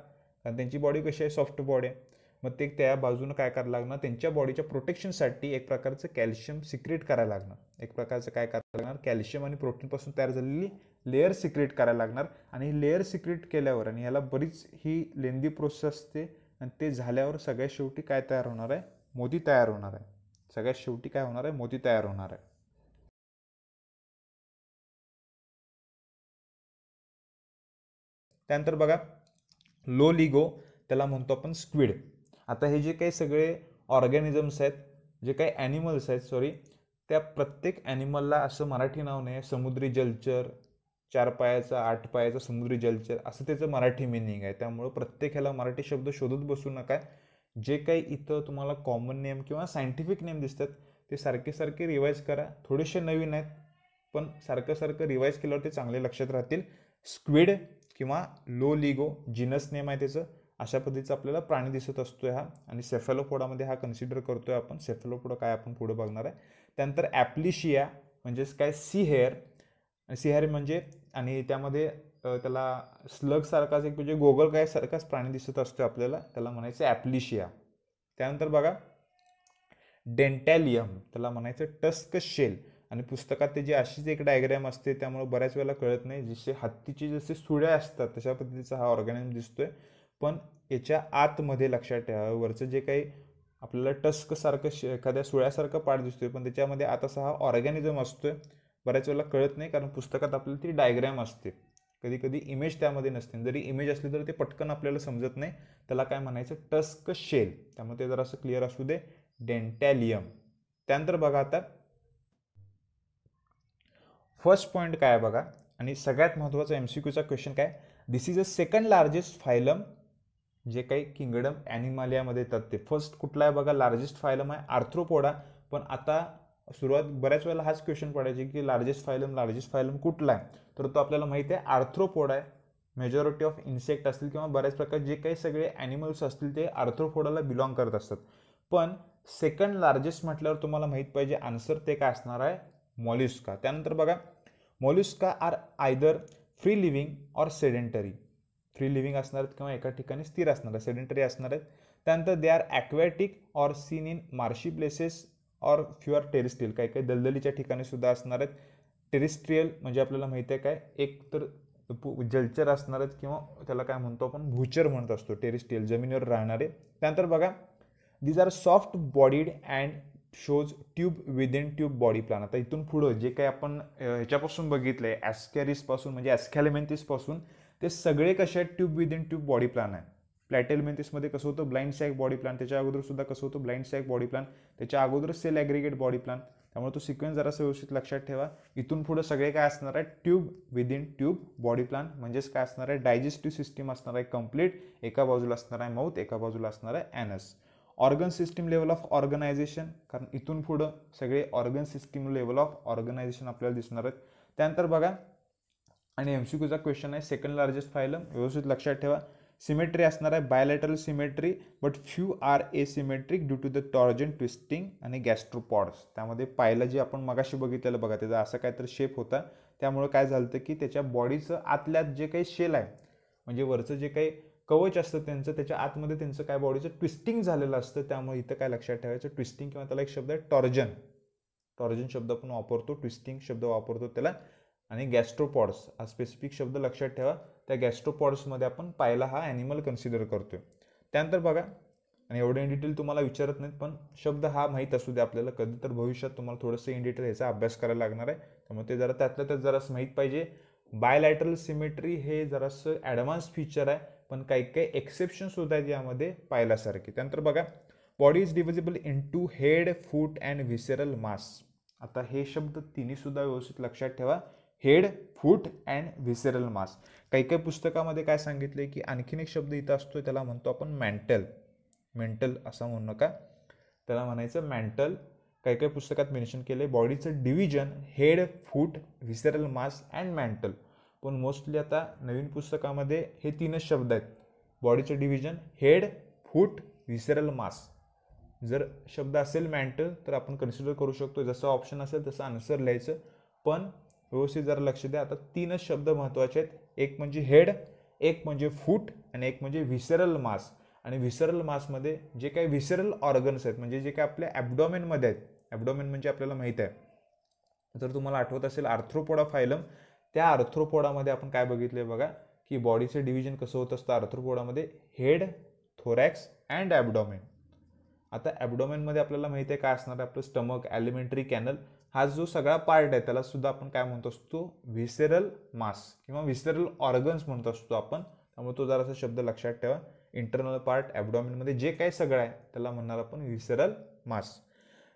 कारण त्यांची बॉडी कशी आहे सॉफ्ट बॉडी आहे मग ते त्या बाजूनं काय करायला लागणार त्यांच्या बॉडीच्या प्रोटेक्शनसाठी एक प्रकारचं कॅल्शियम सिक्रेट करायला लागणार एक प्रकारचं काय करायला लागणार कॅल्शियम आणि प्रोटीनपासून तयार झालेली लेअर सिक्रेट करायला लागणार आणि लेअर सिक्रेट केल्यावर आणि ह्याला बरीच ही लेंदी प्रोसेस असते आणि ते झाल्यावर सगळ्यात शेवटी काय तयार होणार आहे मोदी तयार होणार आहे सगळ्यात शेवटी काय होणार आहे मोदी तयार होणार आहे त्यानंतर बघा लो लिगो त्याला म्हणतो आपण स्क्विड आता हे जे काही सगळे ऑर्गॅनिझम्स आहेत जे काही ॲनिमल्स आहेत सॉरी त्या प्रत्येक ॲनिमलला असं मराठी नाव नाही समुद्री जलचर चार पायाचा आठ पायाचा समुद्री जलचर असं त्याचं मराठी मिनिंग आहे त्यामुळं प्रत्येकाला मराठी शब्द शोधत बसू नका जे काही इथं तुम्हाला कॉमन नेम किंवा सायंटिफिक नेम दिसतात ते सारखे सारखे रिवाईज करा थोडेसे नवीन आहेत पण सारखं सारखं रिवाईज केल्यावर ते चांगले लक्षात राहतील स्क्विड किंवा लो लिगो जिनस नेम आहे त्याचं अशा पद्धतीचा आपल्याला प्राणी दिसत असतो हा आणि सेफॅलोपोडामध्ये हा कन्सिडर करतोय आपण सेफॅलोपोडा काय आपण पुढे बघणार आहे त्यानंतर ॲप्लिशिया म्हणजेच काय सी हेअर सी हेअर म्हणजे आणि त्यामध्ये त्याला स्लगसारखाच एक म्हणजे गोगल काय सारखाच प्राणी दिसत असतो आपल्याला त्याला म्हणायचं ॲप्लिशिया त्यानंतर बघा डेंटॅलियम त्याला म्हणायचं टस्क शेल आणि पुस्तकात जे अशीच एक डायग्रॅम असते त्यामुळे बऱ्याच वेळेला कळत नाही जसे हत्तीचे जसे सुळ्या असतात तशा पद्धतीचा हा ऑर्गॅनिझम दिसतोय पण याच्या आतमध्ये लक्षात ठेवा वरचं जे काही आपल्याला टस्कसारखं श एखाद्या सुळ्यासारखं पाठ दिसतोय पण त्याच्यामध्ये आता असा हा ऑर्गॅनिझम असतोय बऱ्याच वेळेला कळत नाही कारण पुस्तकात आपल्याला ती डायग्रॅम असते कधी कधी इमेज त्यामध्ये नसते जरी इमेज असली तरी ते पटकन आपल्याला समजत नाही त्याला काय म्हणायचं टस्क शेल त्यामुळे ते असं क्लिअर असू दे डेंटॅलियम त्यानंतर बघा आता फर्स्ट पॉईंट काय आहे बघा आणि सगळ्यात महत्त्वाचं एम सी क्यूचा क्वेश्चन काय this is a second largest phylum जे काही किंगडम ॲनिमालियामध्ये येतात ते फर्स्ट कुठला आहे बघा लार्जेस्ट फायलम आहे आर्थ्रोपोडा पण आता सुरुवात बऱ्याच वेळेला हाच क्वेश्चन पडायचे की लार्जेस्ट फायलम लार्जेस्ट फायलम कुठला आहे तर तो आपल्याला माहिती आहे आर्थ्रोपोडा आहे मेजॉरिटी ऑफ इन्सेक्ट असतील किंवा बऱ्याच प्रकार जे काही सगळे ॲनिमल्स असतील ते आर्थ्रोपोडाला बिलॉंग करत असतात पण सेकंड लार्जेस्ट म्हटल्यावर तुम्हाला माहीत पाहिजे आन्सर ते काय असणार आहे मॉल्युस्का त्यानंतर बघा mollusca are either free living or sedentary free living असणार आहेत किंवा एका ठिकाणी स्थिर असणार आहेत सेडेंटरी असणार आहेत त्यानंतर they are aquatic or seen in marshy places or fewer terrestrial काही काही दलदलीच्या ठिकाणी सुद्धा असणार आहेत टेरिस्ट्रियल म्हणजे आपल्याला माहिती आहे काय एक तर जलचर असणार आहेत किंवा त्याला काय म्हणतो आपण भूचर म्हणत असतो टेरिस्ट्रियल जमिनीवर राहणारे त्यानंतर बघा these are soft bodied and shows tube in tube body plan आता इथून पुढं जे काही आपण ह्याच्यापासून बघितलं आहे ॲस्कॅरिसपासून म्हणजे ॲस्कॅलिमेंथिसपासून ते सगळे कसे tube within tube body plan आहे प्लॅटेलमेंथिसमध्ये कसं होतं ब्लाइंड सॅक बॉडी प्लान त्याच्या अगोदर सुद्धा कसं होतं ब्लाइंड सॅक बॉडी प्लान त्याच्या अगोदर सेल ॲग्रिगेट बॉडी प्लान त्यामुळे तो सिक्वेन्स जरासं व्यवस्थित लक्षात ठेवा इथून पुढे सगळे काय असणार आहे tube within tube body plan म्हणजेच काय असणार आहे डायजेस्टिव्ह सिस्टीम असणार आहे कंप्लीट एका बाजूला असणार आहे माउथ एका बाजूला असणार आहे anus organ system level of organisation कारण इथून पुढं सगळे organ system level of organisation आपल्याला दिसणार आहेत त्यानंतर बघा आणि एम सी क्यूचा क्वेश्चन आहे सेकंड लार्जेस्ट फायलम व्यवस्थित लक्षात ठेवा सिमेट्री असणार आहे bilateral symmetry but few are asymmetric due to the torsion twisting आणि गॅस्ट्रोपॉड्स त्यामध्ये पाहिलं जे आपण मगाशी बघितलेलं बघा त्याचा असं काहीतरी शेप होता त्यामुळे काय झालं की त्याच्या बॉडीचं आतल्यात जे काही शेल आहे म्हणजे वरचं जे काही कवच असतं त्यांचं त्याच्या आतमध्ये त्यांचं काय बॉडीचं ट्विस्टिंग झालेलं असतं त्यामुळे इथं काय लक्षात ठेवायचं ट्विस्टिंग किंवा त्याला एक शब्द आहे टॉर्जन टॉर्जन शब्द आपण वापरतो ट्विस्टिंग शब्द वापरतो त्याला आणि गॅस्ट्रोपॉड्स हा स्पेसिफिक शब्द लक्षात ठेवा त्या गॅस्ट्रोपॉड्समध्ये आपण पायला हा ॲनिमल कन्सिडर करतो त्यानंतर बघा आणि एवढे इन डिटेल तुम्हाला विचारत नाहीत पण शब्द हा माहीत असू दे आपल्याला कधी तर भविष्यात तुम्हाला थोडंसं इन डिटेल ह्याचा अभ्यास करायला लागणार आहे त्यामुळे ते जरा त्यातलं त्यात जरासं माहीत पाहिजे बायलॅटरल सिमेट्री हे जरासं ॲडव्हान्स फीचर आहे पण काही काही एक्सेप्शन सुद्धा आहेत यामध्ये पाहिल्यासारखे त्यानंतर बघा body is divisible into head foot and visceral mass आता हे शब्द तिन्ही सुद्धा व्यवस्थित लक्षात ठेवा हेड फूट अँड व्हिसेरल मास काही काही पुस्तकामध्ये काय सांगितले की आणखीन एक शब्द इथं असतो त्याला म्हणतो आपण मेंटल मेंटल असं म्हणू नका त्याला म्हणायचं मेंटल काही काही पुस्तकात मेन्शन केलं आहे बॉडीचं division head foot visceral mass and mantle पण मोस्टली आता नवीन पुस्तकामध्ये हे तीनच शब्द आहेत बॉडीचं डिव्हिजन हेड फूट विसरल मास जर शब्द असेल मॅन्टल तर आपण कन्सिडर करू शकतो जसं ऑप्शन असेल तसं आन्सर लिहायचं पण व्यवस्थित जरा लक्ष द्या आता तीनच शब्द महत्त्वाचे आहेत एक म्हणजे हेड एक म्हणजे फूट आणि एक म्हणजे विसरल मास आणि व्हिसरल मासमध्ये जे काही विसरल ऑर्गन्स आहेत म्हणजे जे काय आपल्या ॲबडॉमेनमध्ये आहेत ॲबडॉमेन म्हणजे आपल्याला माहीत आहे जर तुम्हाला आठवत असेल आर्थ्रोपोडा फायलम त्या अर्थ्रोपोडामध्ये आपण काय बघितले बघा की बॉडीचं डिव्हिजन कसं होत असतं अर्थ्रोपोडामध्ये हेड थोरॅक्स अँड ॲबडॉमेन आता ॲबडॉमेनमध्ये आपल्याला माहिती आहे काय असणार आहे आपलं स्टमक ॲलिमेंटरी कॅनल हा जो सगळा पार्ट आहे त्याला सुद्धा आपण काय म्हणत असतो व्हिसेरल मास किंवा व्हिसेरल ऑर्गन्स म्हणत असतो आपण त्यामुळे तो जरासा शब्द लक्षात ठेवा इंटरनल पार्ट ॲबडॉमेनमध्ये जे काही सगळं आहे त्याला म्हणणार आपण visceral mass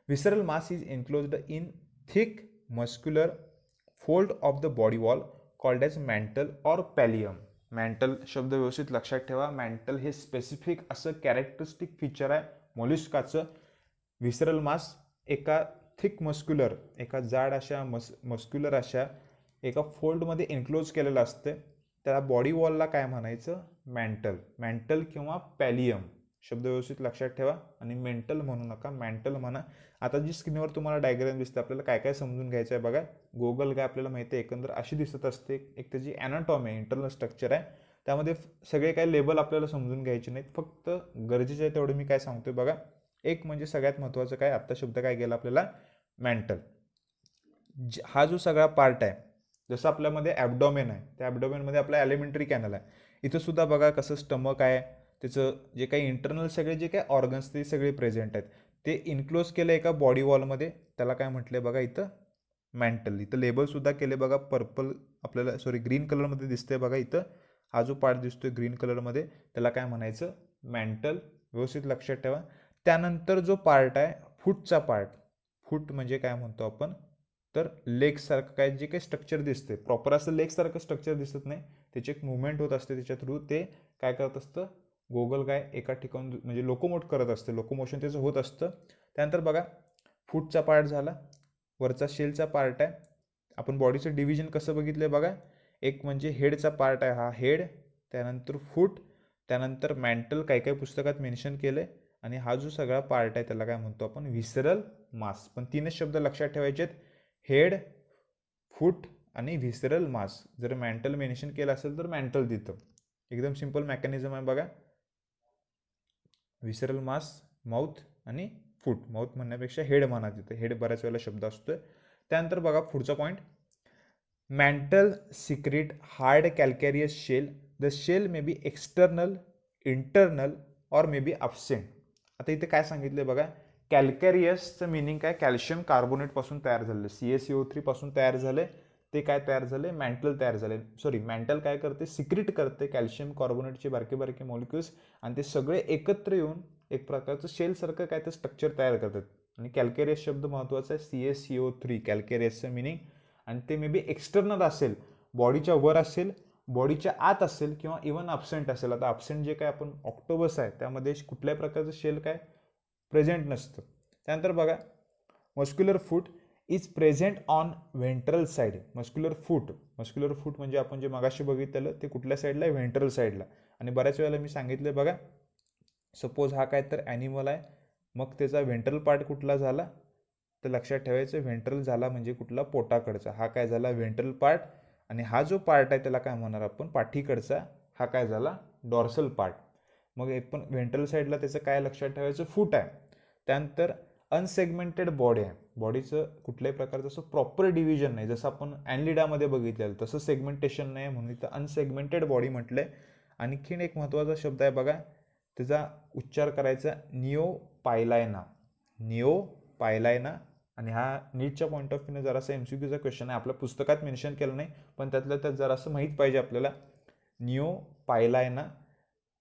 visceral mass is enclosed in thick muscular fold of the body wall called as mantle or pallium mantle शब्द व्यवस्थित लक्षात ठेवा मेंटल हे स्पेसिफिक असं कॅरेक्टरिस्टिक फीचर आहे मोलिस्काचं विसरल मास एका थिक मस्क्युलर एका जाड अशा मस मस्क्युलर अशा एका फोल्डमध्ये इन्क्लोज केलेलं असतं त्याला बॉडी वॉलला काय म्हणायचं मेंटल मेंटल किंवा पॅलियम शब्द व्यवस्थित लक्षात ठेवा आणि मेंटल म्हणू नका मेंटल म्हणा आता जी स्क्रीनवर तुम्हाला डायग्राम दिसते आपल्याला काय काय समजून घ्यायचं आहे बघा गोगल काय आपल्याला माहिती आहे एकंदर अशी दिसत असते एक जी ॲनाटॉमी आहे इंटरनल स्ट्रक्चर आहे त्यामध्ये सगळे काही लेबल आपल्याला समजून घ्यायचे नाहीत फक्त गरजेचे आहे तेवढं मी काय सांगतोय बघा एक म्हणजे सगळ्यात महत्त्वाचं काय आत्ता शब्द काय गेला आपल्याला मेंटल हा जो सगळा पार्ट आहे जसं आपल्यामध्ये ॲबडॉमेन आहे त्या ॲबडॉमेनमध्ये आपला ॲलिमेंटरी कॅनल आहे इथं सुद्धा बघा कसं स्टमक आहे त्याचं जे काही इंटरनल सगळे जे काही ऑर्गन्स ते सगळे प्रेझेंट आहेत ते इन्क्लोज केलं एका बॉडी वॉलमध्ये त्याला काय म्हटलं आहे बघा इथं मेंटल इथं लेबलसुद्धा केले बघा पर्पल आपल्याला सॉरी ग्रीन कलरमध्ये दिसतंय बघा इथं हा जो पार्ट दिसतोय ग्रीन कलरमध्ये त्याला काय म्हणायचं मेंटल व्यवस्थित लक्षात ठेवा त्यानंतर जो पार्ट आहे फूटचा पार्ट फूट म्हणजे काय म्हणतो आपण तर लेगसारखं काय जे काही स्ट्रक्चर दिसते प्रॉपर असं लेगसारखं स्ट्रक्चर दिसत नाही त्याचे एक मुवमेंट होत असते त्याच्या थ्रू ते काय करत असतं गोगल काय एका ठिकाण म्हणजे लोकोमोट करत असते लोकोमोशन त्याचं होत असतं त्यानंतर बघा फूटचा पार्ट झाला वरचा शेलचा पार्ट आहे आपण बॉडीचं डिव्हिजन कसं बघितलं बघा एक म्हणजे हेडचा पार्ट आहे हा हेड त्यानंतर फूट त्यानंतर मेंटल काही काही पुस्तकात मेन्शन केलं आहे आणि हा जो सगळा पार्ट आहे त्याला काय म्हणतो आपण विसरल मास पण तीनच शब्द लक्षात ठेवायचे आहेत हेड फूट आणि व्हिसरल मास जर मेंटल मेन्शन केलं असेल तर मेंटल देतं एकदम सिंपल मेकॅनिझम आहे बघा विसरल मास माउथ आणि फूट माउथ म्हणण्यापेक्षा हेड म्हणा येतं हेड बऱ्याच वेळेला शब्द असतो त्यानंतर बघा पुढचा point mantle secrete hard calcareous shell the shell may be external internal or may B absent आता इथे काय सांगितलं आहे बघा कॅल्कॅरियसचं मिनिंग काय कॅल्शियम कार्बोनेटपासून तयार झालं सी एस ओ थ्रीपासून तयार झालं आहे ते काय तयार झाले मेंटल तयार झाले सॉरी मेंटल काय करते सिक्रिट करते कॅल्शियम कार्बोनेटचे बारके बारके मॉलिक्युल्स आणि ते सगळे एकत्र येऊन एक प्रकारचं शेलसारखं काय ते स्ट्रक्चर तयार करतात आणि कॅल्केरियस शब्द महत्त्वाचा आहे C S C O three कॅल्केरियसचं मिनिंग आणि ते मे बी एक्स्टर्नल असेल बॉडीच्या वर असेल बॉडीच्या आत असेल किंवा इवन अब्सेंट असेल आता अब्सेंट जे काय आपण ऑक्टोबस आहे त्यामध्ये कुठल्याही प्रकारचं शेल काय प्रेझेंट नसतं त्यानंतर बघा muscular foot is present on ventral side muscular foot muscular foot म्हणजे आपण जे मगाशी बघितलं ते कुठल्या साईडला आहे व्हेंट्रल साईडला आणि बऱ्याच वेळेला मी सांगितलं बघा सपोज हा काय तर ॲनिमल आहे मग त्याचा व्हेंट्रल पार्ट कुठला झाला तर लक्षात ठेवायचं व्हेंट्रल झाला म्हणजे कुठला पोटाकडचा हा काय झाला व्हेंट्रल पार्ट आणि हा जो पार्ट आहे त्याला काय म्हणणार आपण पाठीकडचा हा काय झाला डॉर्सल पार्ट मग एक पण व्हेंट्रल साईडला त्याचं काय लक्षात ठेवायचं फूट आहे त्यानंतर अनसेगमेंटेड बॉडी आहे बॉडीचं कुठल्याही प्रकारचं असं प्रॉपर डिव्हिजन नाही जसं आपण अँलिडामध्ये बघितलेलं तसं सेगमेंटेशन नाही म्हणून इथं अनसेगमेंटेड बॉडी म्हटलं आहे आणखीन एक महत्त्वाचा शब्द आहे बघा त्याचा उच्चार करायचा निओ पायलायना निओ पायलायना आणि हा नीटच्या पॉईंट ऑफ व्ह्यूने जरासा एम सी क्यूचा क्वेश्चन आहे आपल्या पुस्तकात मेन्शन केलं नाही पण त्यातलं त्यात जरासं माहीत पाहिजे आपल्याला निओ पायलायना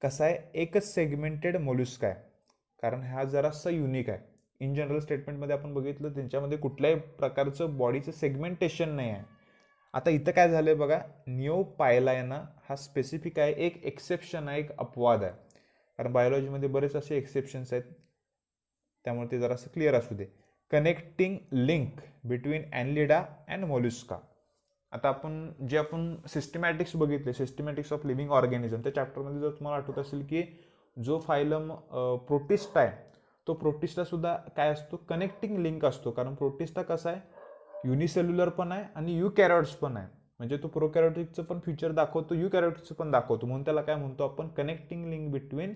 कसा आहे एकच सेगमेंटेड मोल्युस्क आहे कारण हा जरासा युनिक आहे इन जनरल स्टेटमेंटमध्ये आपण बघितलं त्यांच्यामध्ये कुठल्याही प्रकारचं बॉडीचं सेगमेंटेशन नाही आहे आता इथं काय झालं बघा न्यू पायलायना हा स्पेसिफिक आहे एक एक्सेप्शन आहे एक अपवाद आहे कारण बायोलॉजीमध्ये बरेच असे एक्सेप्शन्स आहेत त्यामुळे ते असं क्लिअर असू दे connecting link between annelida and mollusca आता आपण जे आपण सिस्टमॅटिक्स बघितले सिस्टमॅटिक्स ऑफ लिव्हिंग ऑर्गॅनिझम त्या चॅप्टरमध्ये जर तुम्हाला आठवत असेल की जो फायलम प्रोटिस्ट आहे तो प्रोटिस्टा सुद्धा काय असतो कनेक्टिंग लिंक असतो कारण प्रोटिस्टा कसा आहे युनिसेल्युलर पण आहे आणि यू कॅरॉट्स पण आहे म्हणजे तो कॅरोटिकचं पण फ्युचर दाखवतो यू कॅरॉट्सचं पण दाखवतो म्हणून त्याला काय म्हणतो आपण connecting link between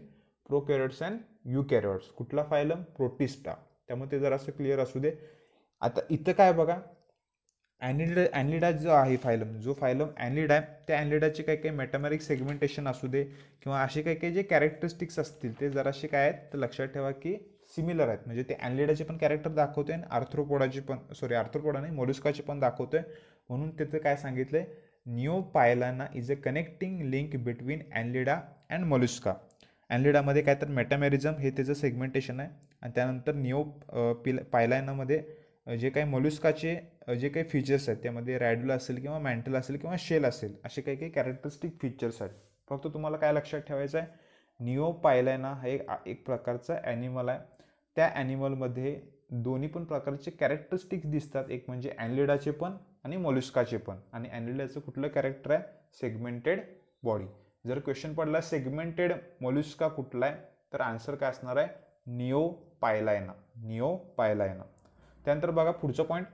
prokaryotes and eukaryotes कुठला फायलम प्रोटिस्टा त्यामुळे ते जरा असं क्लिअर असू दे आता इथं काय बघा ॲनिड ॲनिडा जो आहे फायलम जो फायलम ॲनिड आहे त्या ॲनिडाचे काही काही मेटामेरिक सेगमेंटेशन असू दे किंवा असे काही काही जे कॅरेक्टरिस्टिक्स असतील ते जरासे काय आहेत तर लक्षात ठेवा की सिमिलर आहेत म्हणजे ते अँलिडाचे पण कॅरेक्टर दाखवतोय आणि आर्थ्रोपोडाचे पण सॉरी आर्थ्रोपोडा नाही मोलुस्काचे पण दाखवतोय म्हणून त्याचं काय सांगितलं आहे neopilina is a connecting link between annelida and mollusca अँलिडामध्ये काय तर मेटामेरिझम हे त्याचं सेगमेंटेशन आहे आणि त्यानंतर निओ पिल पायलायनामध्ये जे काही मोलुस्काचे जे काही फीचर्स आहेत त्यामध्ये रॅड्युला असेल किंवा मॅन्टल असेल किंवा शेल असेल असे काही काही कॅरेक्टरिस्टिक फीचर्स आहेत फक्त तुम्हाला काय लक्षात ठेवायचं आहे निओ पायलायना हा एक प्रकारचं ॲनिमल आहे त्या ॲनिमलमध्ये दोन्ही पण प्रकारचे कॅरेक्टरिस्टिक्स दिसतात एक म्हणजे अँडलिडाचे पण आणि मोलिस्काचे पण आणि ॲनलिडाचं कुठलं कॅरेक्टर आहे सेगमेंटेड बॉडी जर क्वेश्चन पडला सेगमेंटेड मोलिस्का कुठला आहे तर आन्सर काय असणार आहे निओ पायलायना निओ पायलायना त्यानंतर बघा पुढचं point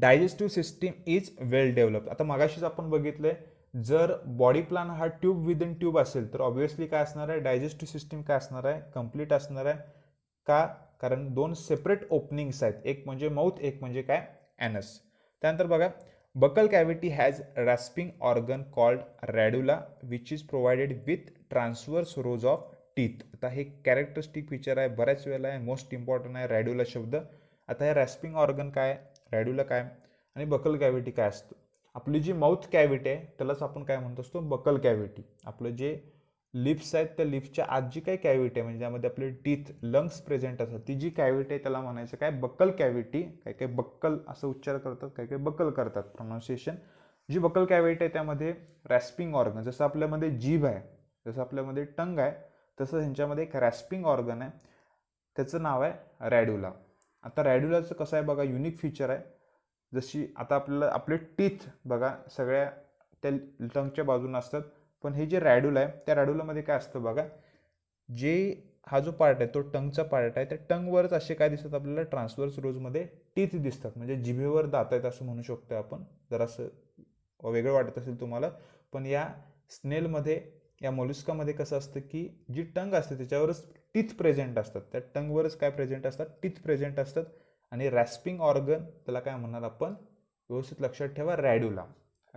digestive system is well developed आता मगाशीच आपण बघितलं आहे जर बॉडी प्लान हा ट्यूब इन ट्यूब असेल तर ऑब्विसली काय असणार आहे डायजेस्टिव्ह सिस्टीम काय असणार आहे कम्प्लीट असणार आहे का कारण दोन सेपरेट ओपनिंग्स आहेत एक म्हणजे माउथ एक म्हणजे काय ॲनस त्यानंतर बघा buccal cavity has rasping organ called radula which is provided with transverse rows of teeth आता हे कॅरेक्टरिस्टिक फीचर आहे बऱ्याच वेळेला आहे मोस्ट इम्पॉर्टंट आहे रॅड्युला शब्द आता हे रॅस्पिंग ऑर्गन काय रॅड्युला काय आणि बकल कॅव्हिटी काय असतं आपली जी माउथ कॅव्हिटी आहे त्यालाच आपण काय म्हणत असतो बकल कॅव्हिटी आपलं जे लिप्स आहेत त्या लिप्सच्या आत जी काही कॅव्हिटी आहे म्हणजे ज्यामध्ये आपले टीथ लंग्स प्रेझेंट असतात ती जी कॅव्हिटी आहे त्याला म्हणायचं काय बक्कल कॅव्हिटी काय काय बक्कल असं उच्चार करतात काही काही बक्कल करतात प्रोनाउन्सिएशन जी बकल कॅव्हिटी आहे त्यामध्ये रॅस्पिंग ऑर्गन जसं आपल्यामध्ये जीभ आहे जसं आपल्यामध्ये टंग आहे तसं ह्यांच्यामध्ये एक रॅस्पिंग ऑर्गन आहे त्याचं नाव आहे रॅड्युला आता रॅड्युलाचं कसं आहे बघा युनिक फीचर आहे जशी आता आपल्याला आपले टीथ बघा सगळ्या त्या टंगच्या बाजूनं असतात पण हे जे रॅड्युला आहे त्या रॅड्युलामध्ये काय असतं बघा जे हा जो पार्ट आहे तो टंगचा पार्ट आहे त्या टंगवरच असे काय दिसतात आपल्याला ट्रान्सवर्स रोजमध्ये टीथ दिसतात म्हणजे जिभेवर दात आहेत असं म्हणू शकतो आपण जर असं वेगळं वाटत असेल तुम्हाला पण या स्नेलमध्ये या मोलुस्कामध्ये कसं असतं की जी टंग असते त्याच्यावरच टीथ प्रेझेंट असतात त्या टंगवरच काय प्रेझेंट असतात टीथ प्रेझेंट असतात आणि रॅस्पिंग ऑर्गन त्याला काय म्हणणार आपण व्यवस्थित लक्षात ठेवा रॅड्युला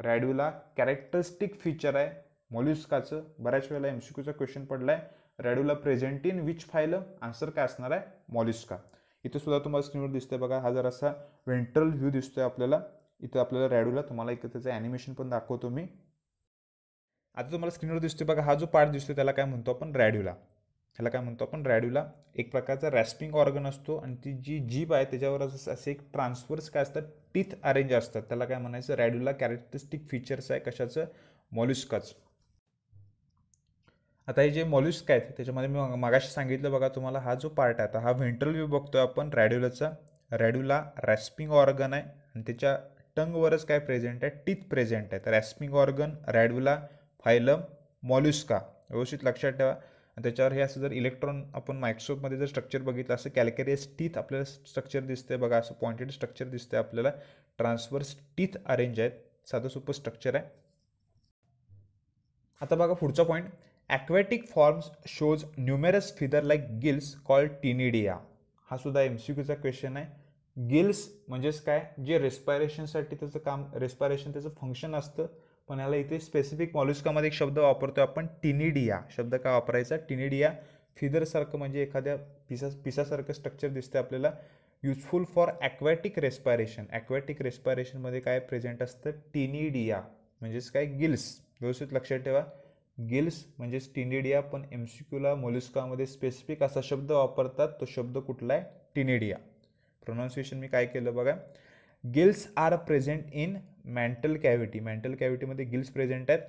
रॅड्युला कॅरेक्टरिस्टिक फीचर आहे मॉल्युस्काचं बऱ्याच वेळेला एमसीक्यूचा क्वेश्चन पडला आहे present in which phylum answer काय असणार आहे मॉल्युस्का इथे सुद्धा तुम्हाला स्क्रीनवर दिसतंय बघा हा जर असा व्हेंट्रल व्ह्यू दिसतोय आपल्याला इथं आपल्याला रॅडूला तुम्हाला इथं त्याचं ॲनिमेशन पण दाखवतो मी आता तुम्हाला स्क्रीनवर दिसतोय बघा हा जो पार्ट दिसतोय त्याला काय म्हणतो आपण रॅड्यूला ह्याला काय म्हणतो आपण रॅड्यूला एक प्रकारचा रॅस्पिंग ऑर्गन असतो आणि ती जी जीप आहे त्याच्यावर असं असे एक ट्रान्सफर्स काय असतात टीथ अरेंज असतात त्याला काय म्हणायचं रॅड्यूला कॅरेक्टरिस्टिक फीचर्स आहे कशाचं मॉल्युस्काचं आता हे जे मॉल्युस्क आहेत त्याच्यामध्ये मी मागाशी सांगितलं बघा तुम्हाला हा जो पार्ट आहे आता हा व्हेंट्रल व्ह्यू बघतोय आपण रॅड्युलाचा रॅड्युला रॅस्पिंग ऑर्गन आहे आणि त्याच्या टंगवरच काय प्रेझेंट आहे टीथ प्रेझेंट तर रॅस्पिंग ऑर्गन रॅड्युला फायलम मॉल्युस्का व्यवस्थित लक्षात ठेवा आणि त्याच्यावर हे असं जर इलेक्ट्रॉन आपण मायक्रोस्कोपमध्ये जर स्ट्रक्चर बघितलं असं कॅल्केरियस टीथ आपल्याला स्ट्रक्चर दिसते बघा असं पॉइंटेड स्ट्रक्चर दिसते आपल्याला ट्रान्सवर्स टीथ अरेंज आहेत साधं सुपर स्ट्रक्चर आहे आता बघा पुढचा point aquatic forms shows numerous feather like gills call ctenidia हा सुद्धा एम सी क्यूचा क्वेश्चन आहे गिल्स म्हणजेच काय जे रेस्पायरेशनसाठी त्याचं काम रेस्पायरेशन त्याचं फंक्शन असतं पण याला इथे स्पेसिफिक मॉल्युस्कामध्ये एक शब्द वापरतो आपण टिनिडिया शब्द काय वापरायचा टिनिडिया फिदरसारखं म्हणजे एखाद्या पिसा पिसासारखं स्ट्रक्चर दिसतं आपल्याला युजफुल फॉर ॲक्वॅटिक रेस्पायरेशन ॲक्वॅटिक रेस्पायरेशनमध्ये काय प्रेझेंट असतं टिनिडिया म्हणजेच काय गिल्स व्यवस्थित लक्षात ठेवा गिल्स म्हणजेच टिनेडिया पण एम सी क्यूला मोलिस्कामध्ये स्पेसिफिक असा शब्द वापरतात तो शब्द कुठला आहे टिनेडिया प्रोनाऊन्सिएशन मी काय केलं बघा gills are present in mantle cavity mantle कॅव्हिटीमध्ये गिल्स प्रेझेंट आहेत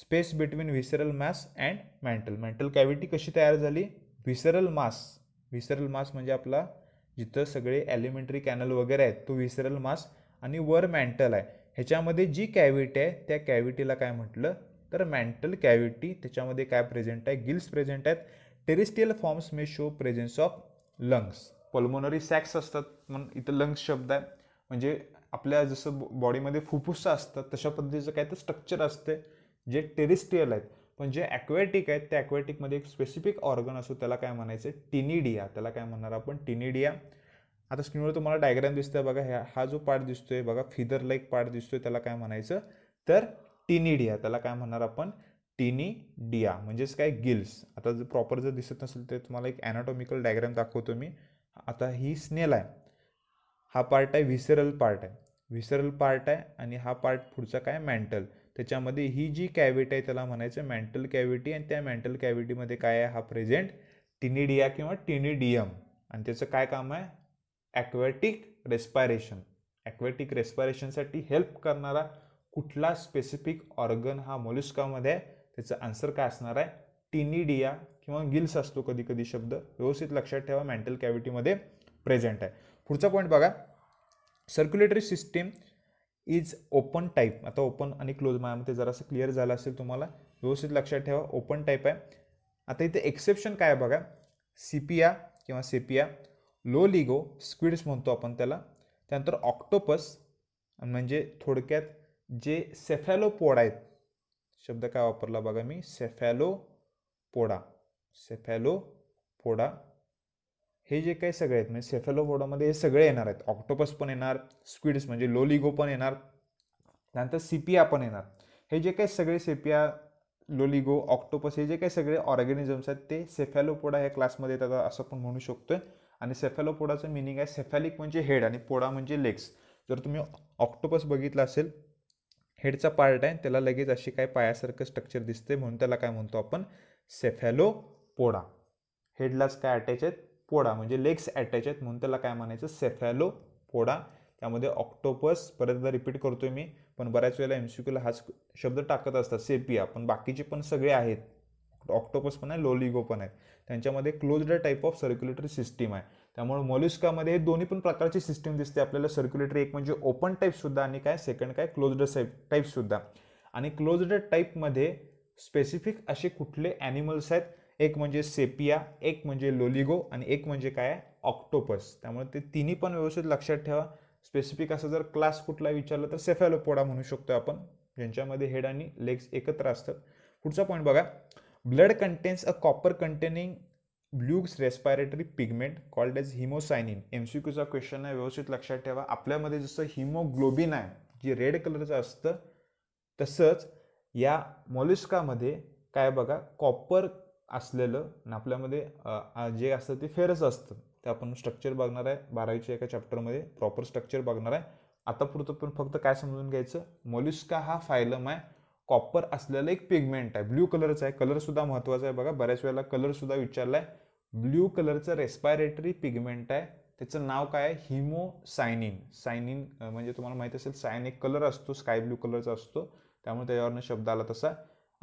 space between visceral mass and mantle mantle cavity कशी तयार झाली व्हिसरल मास व्हिसरल मास म्हणजे आपला जिथं सगळे एलिमेंटरी कॅनल वगैरे आहेत तो व्हिसरल मास आणि वर मेंटल आहे ह्याच्यामध्ये जी कॅव्हिटी आहे त्या कॅव्हिटीला काय म्हटलं तर मेंटल कॅव्हिटी त्याच्यामध्ये काय प्रेझेंट आहे गिल्स प्रेझेंट आहेत terrestrial forms may show presence of lungs pulmonary sacs असतात म्हणून इथं लंग्स शब्द आहे म्हणजे आपल्या जसं बॉडीमध्ये फुफ्फुसं असतात तशा पद्धतीचं काय तर स्ट्रक्चर असते जे टेरिस्टियल आहेत पण जे ॲक्वेटिक आहेत त्या ॲक्वेटिकमध्ये एक स्पेसिफिक ऑर्गन असो त्याला काय म्हणायचं टिनिडिया त्याला काय म्हणणार आपण टिनिडिया आता स्क्रीनवर तुम्हाला डायग्राम दिसतोय बघा ह्या हा जो पार्ट दिसतोय बघा फिदर लाईक पार्ट दिसतोय त्याला काय म्हणायचं तर टिनिडिया त्याला काय म्हणणार आपण टिनिडिया म्हणजेच काय गिल्स आता जर प्रॉपर जर दिसत नसेल तर तुम्हाला एक ॲनाटॉमिकल डायग्राम दाखवतो मी आता ही स्नेल आहे हा पार्ट आहे विसरल पार्ट आहे व्हिसरल पार्ट आहे आणि हा पार्ट पुढचा काय मेंटल त्याच्यामध्ये ही जी कॅव्हिटी आहे त्याला म्हणायचं मेंटल कॅव्हिटी आणि त्या मेंटल कॅव्हिटीमध्ये काय आहे हा प्रेझेंट टिनिडिया किंवा टिनिडियम आणि त्याचं काय काम आहे ॲक्वॅटिक रेस्पायरेशन ॲक्वॅटिक रेस्पायरेशनसाठी हेल्प करणारा कुठला स्पेसिफिक ऑर्गन हा मोल्युस्कामध्ये आहे त्याचं आन्सर काय असणार आहे टिनिडिया किंवा गिल्स असतो कधी कधी शब्द व्यवस्थित लक्षात ठेवा मेंटल कॅव्हिटीमध्ये प्रेझेंट आहे पुढचा पॉईंट बघा circulatory system is open type आता ओपन आणि क्लोज मायामध्ये जरासं क्लिअर झालं असेल तुम्हाला व्यवस्थित लक्षात ठेवा ओपन टाईप आहे आता इथे एक्सेप्शन काय आहे बघा सीपिया किंवा सेपिया लो लिगो स्क्विड्स म्हणतो आपण त्याला त्यानंतर ऑक्टोपस म्हणजे थोडक्यात जे पोडा आहेत शब्द काय वापरला बघा मी सेफॅलो पोडा हे जे काही सगळे आहेत म्हणजे सेफॅलोपोडामध्ये हे सगळे येणार आहेत ऑक्टोपस पण येणार स्क्विड्स म्हणजे लोलिगो पण येणार त्यानंतर सिपिया पण येणार हे जे काही सगळे सेपिया लोलिगो ऑक्टोपस हे जे काही सगळे ऑर्गॅनिझम्स आहेत ते सेफॅलोपोडा ह्या क्लासमध्ये येतात असं पण म्हणू शकतो आणि सेफॅलोपोडाचं मिनिंग आहे सेफॅलिक म्हणजे हेड आणि पोडा म्हणजे लेग्स जर तुम्ही ऑक्टोपस बघितला असेल हेडचा पार्ट आहे त्याला लगेच अशी काय पायासारखं स्ट्रक्चर दिसते म्हणून त्याला काय म्हणतो आपण सेफॅलो पोडा हेडलाच काय अटॅच आहेत पोडा म्हणजे लेग्स अटॅच आहेत म्हणून त्याला काय म्हणायचं सेफॅलो पोडा त्यामध्ये ऑक्टोपस परत रिपीट करतोय मी पण बऱ्याच वेळेला एम क्यूला हाच शब्द टाकत असतात सेपिया पण बाकीचे पण सगळे आहेत ऑक्टोपस पण आहे लोलिगो पण आहेत त्यांच्यामध्ये closed type of circulatory system आहे त्यामुळे मॉलिस्कामध्ये हे दोन्ही पण प्रकारची सिस्टीम दिसते आपल्याला सर्क्युलेटरी एक म्हणजे ओपन टाईपसुद्धा आणि काय सेकंड काय क्लोज्ड साईप टाईपसुद्धा आणि क्लोज्ड टाईपमध्ये स्पेसिफिक असे कुठले ॲनिमल्स आहेत एक म्हणजे सेपिया एक म्हणजे लोलिगो आणि एक म्हणजे काय आहे ऑक्टोपस त्यामुळे ते तिन्ही पण व्यवस्थित लक्षात ठेवा स्पेसिफिक असं जर क्लास कुठला विचारलं तर सेफॅलोपोडा म्हणू शकतो आपण ज्यांच्यामध्ये हेड आणि लेग्स एकत्र असतात पुढचा पॉईंट बघा blood contains a copper containing bluish respiratory pigment called as haemocyanin M C क्यूचा क्वेश्चन आहे व्यवस्थित लक्षात ठेवा आपल्यामध्ये जसं हिमोग्लोबिन आहे जे रेड कलरचं असतं तसंच या मॉलिस्कामध्ये काय बघा कॉपर असलेलं आपल्यामध्ये जे असतं ते फेरस असतं ते आपण स्ट्रक्चर बघणार आहे बारावीच्या एका चॅप्टरमध्ये प्रॉपर स्ट्रक्चर बघणार आहे आता पुरतं पण फक्त काय समजून घ्यायचं मॉलिस्का हा फायलम आहे कॉपर असलेलं एक पिगमेंट आहे ब्ल्यू कलरचा आहे कलरसुद्धा महत्त्वाचा आहे बघा बऱ्याच वेळेला कलरसुद्धा विचारला आहे ब्ल्यू कलरचं रेस्पायरेटरी पिगमेंट आहे त्याचं नाव काय आहे हिमोसायनिन सायनिन म्हणजे तुम्हाला माहिती असेल सायन एक कलर असतो स्काय ब्ल्यू कलरचा असतो त्यामुळे त्याच्यावरनं शब्द आला तसा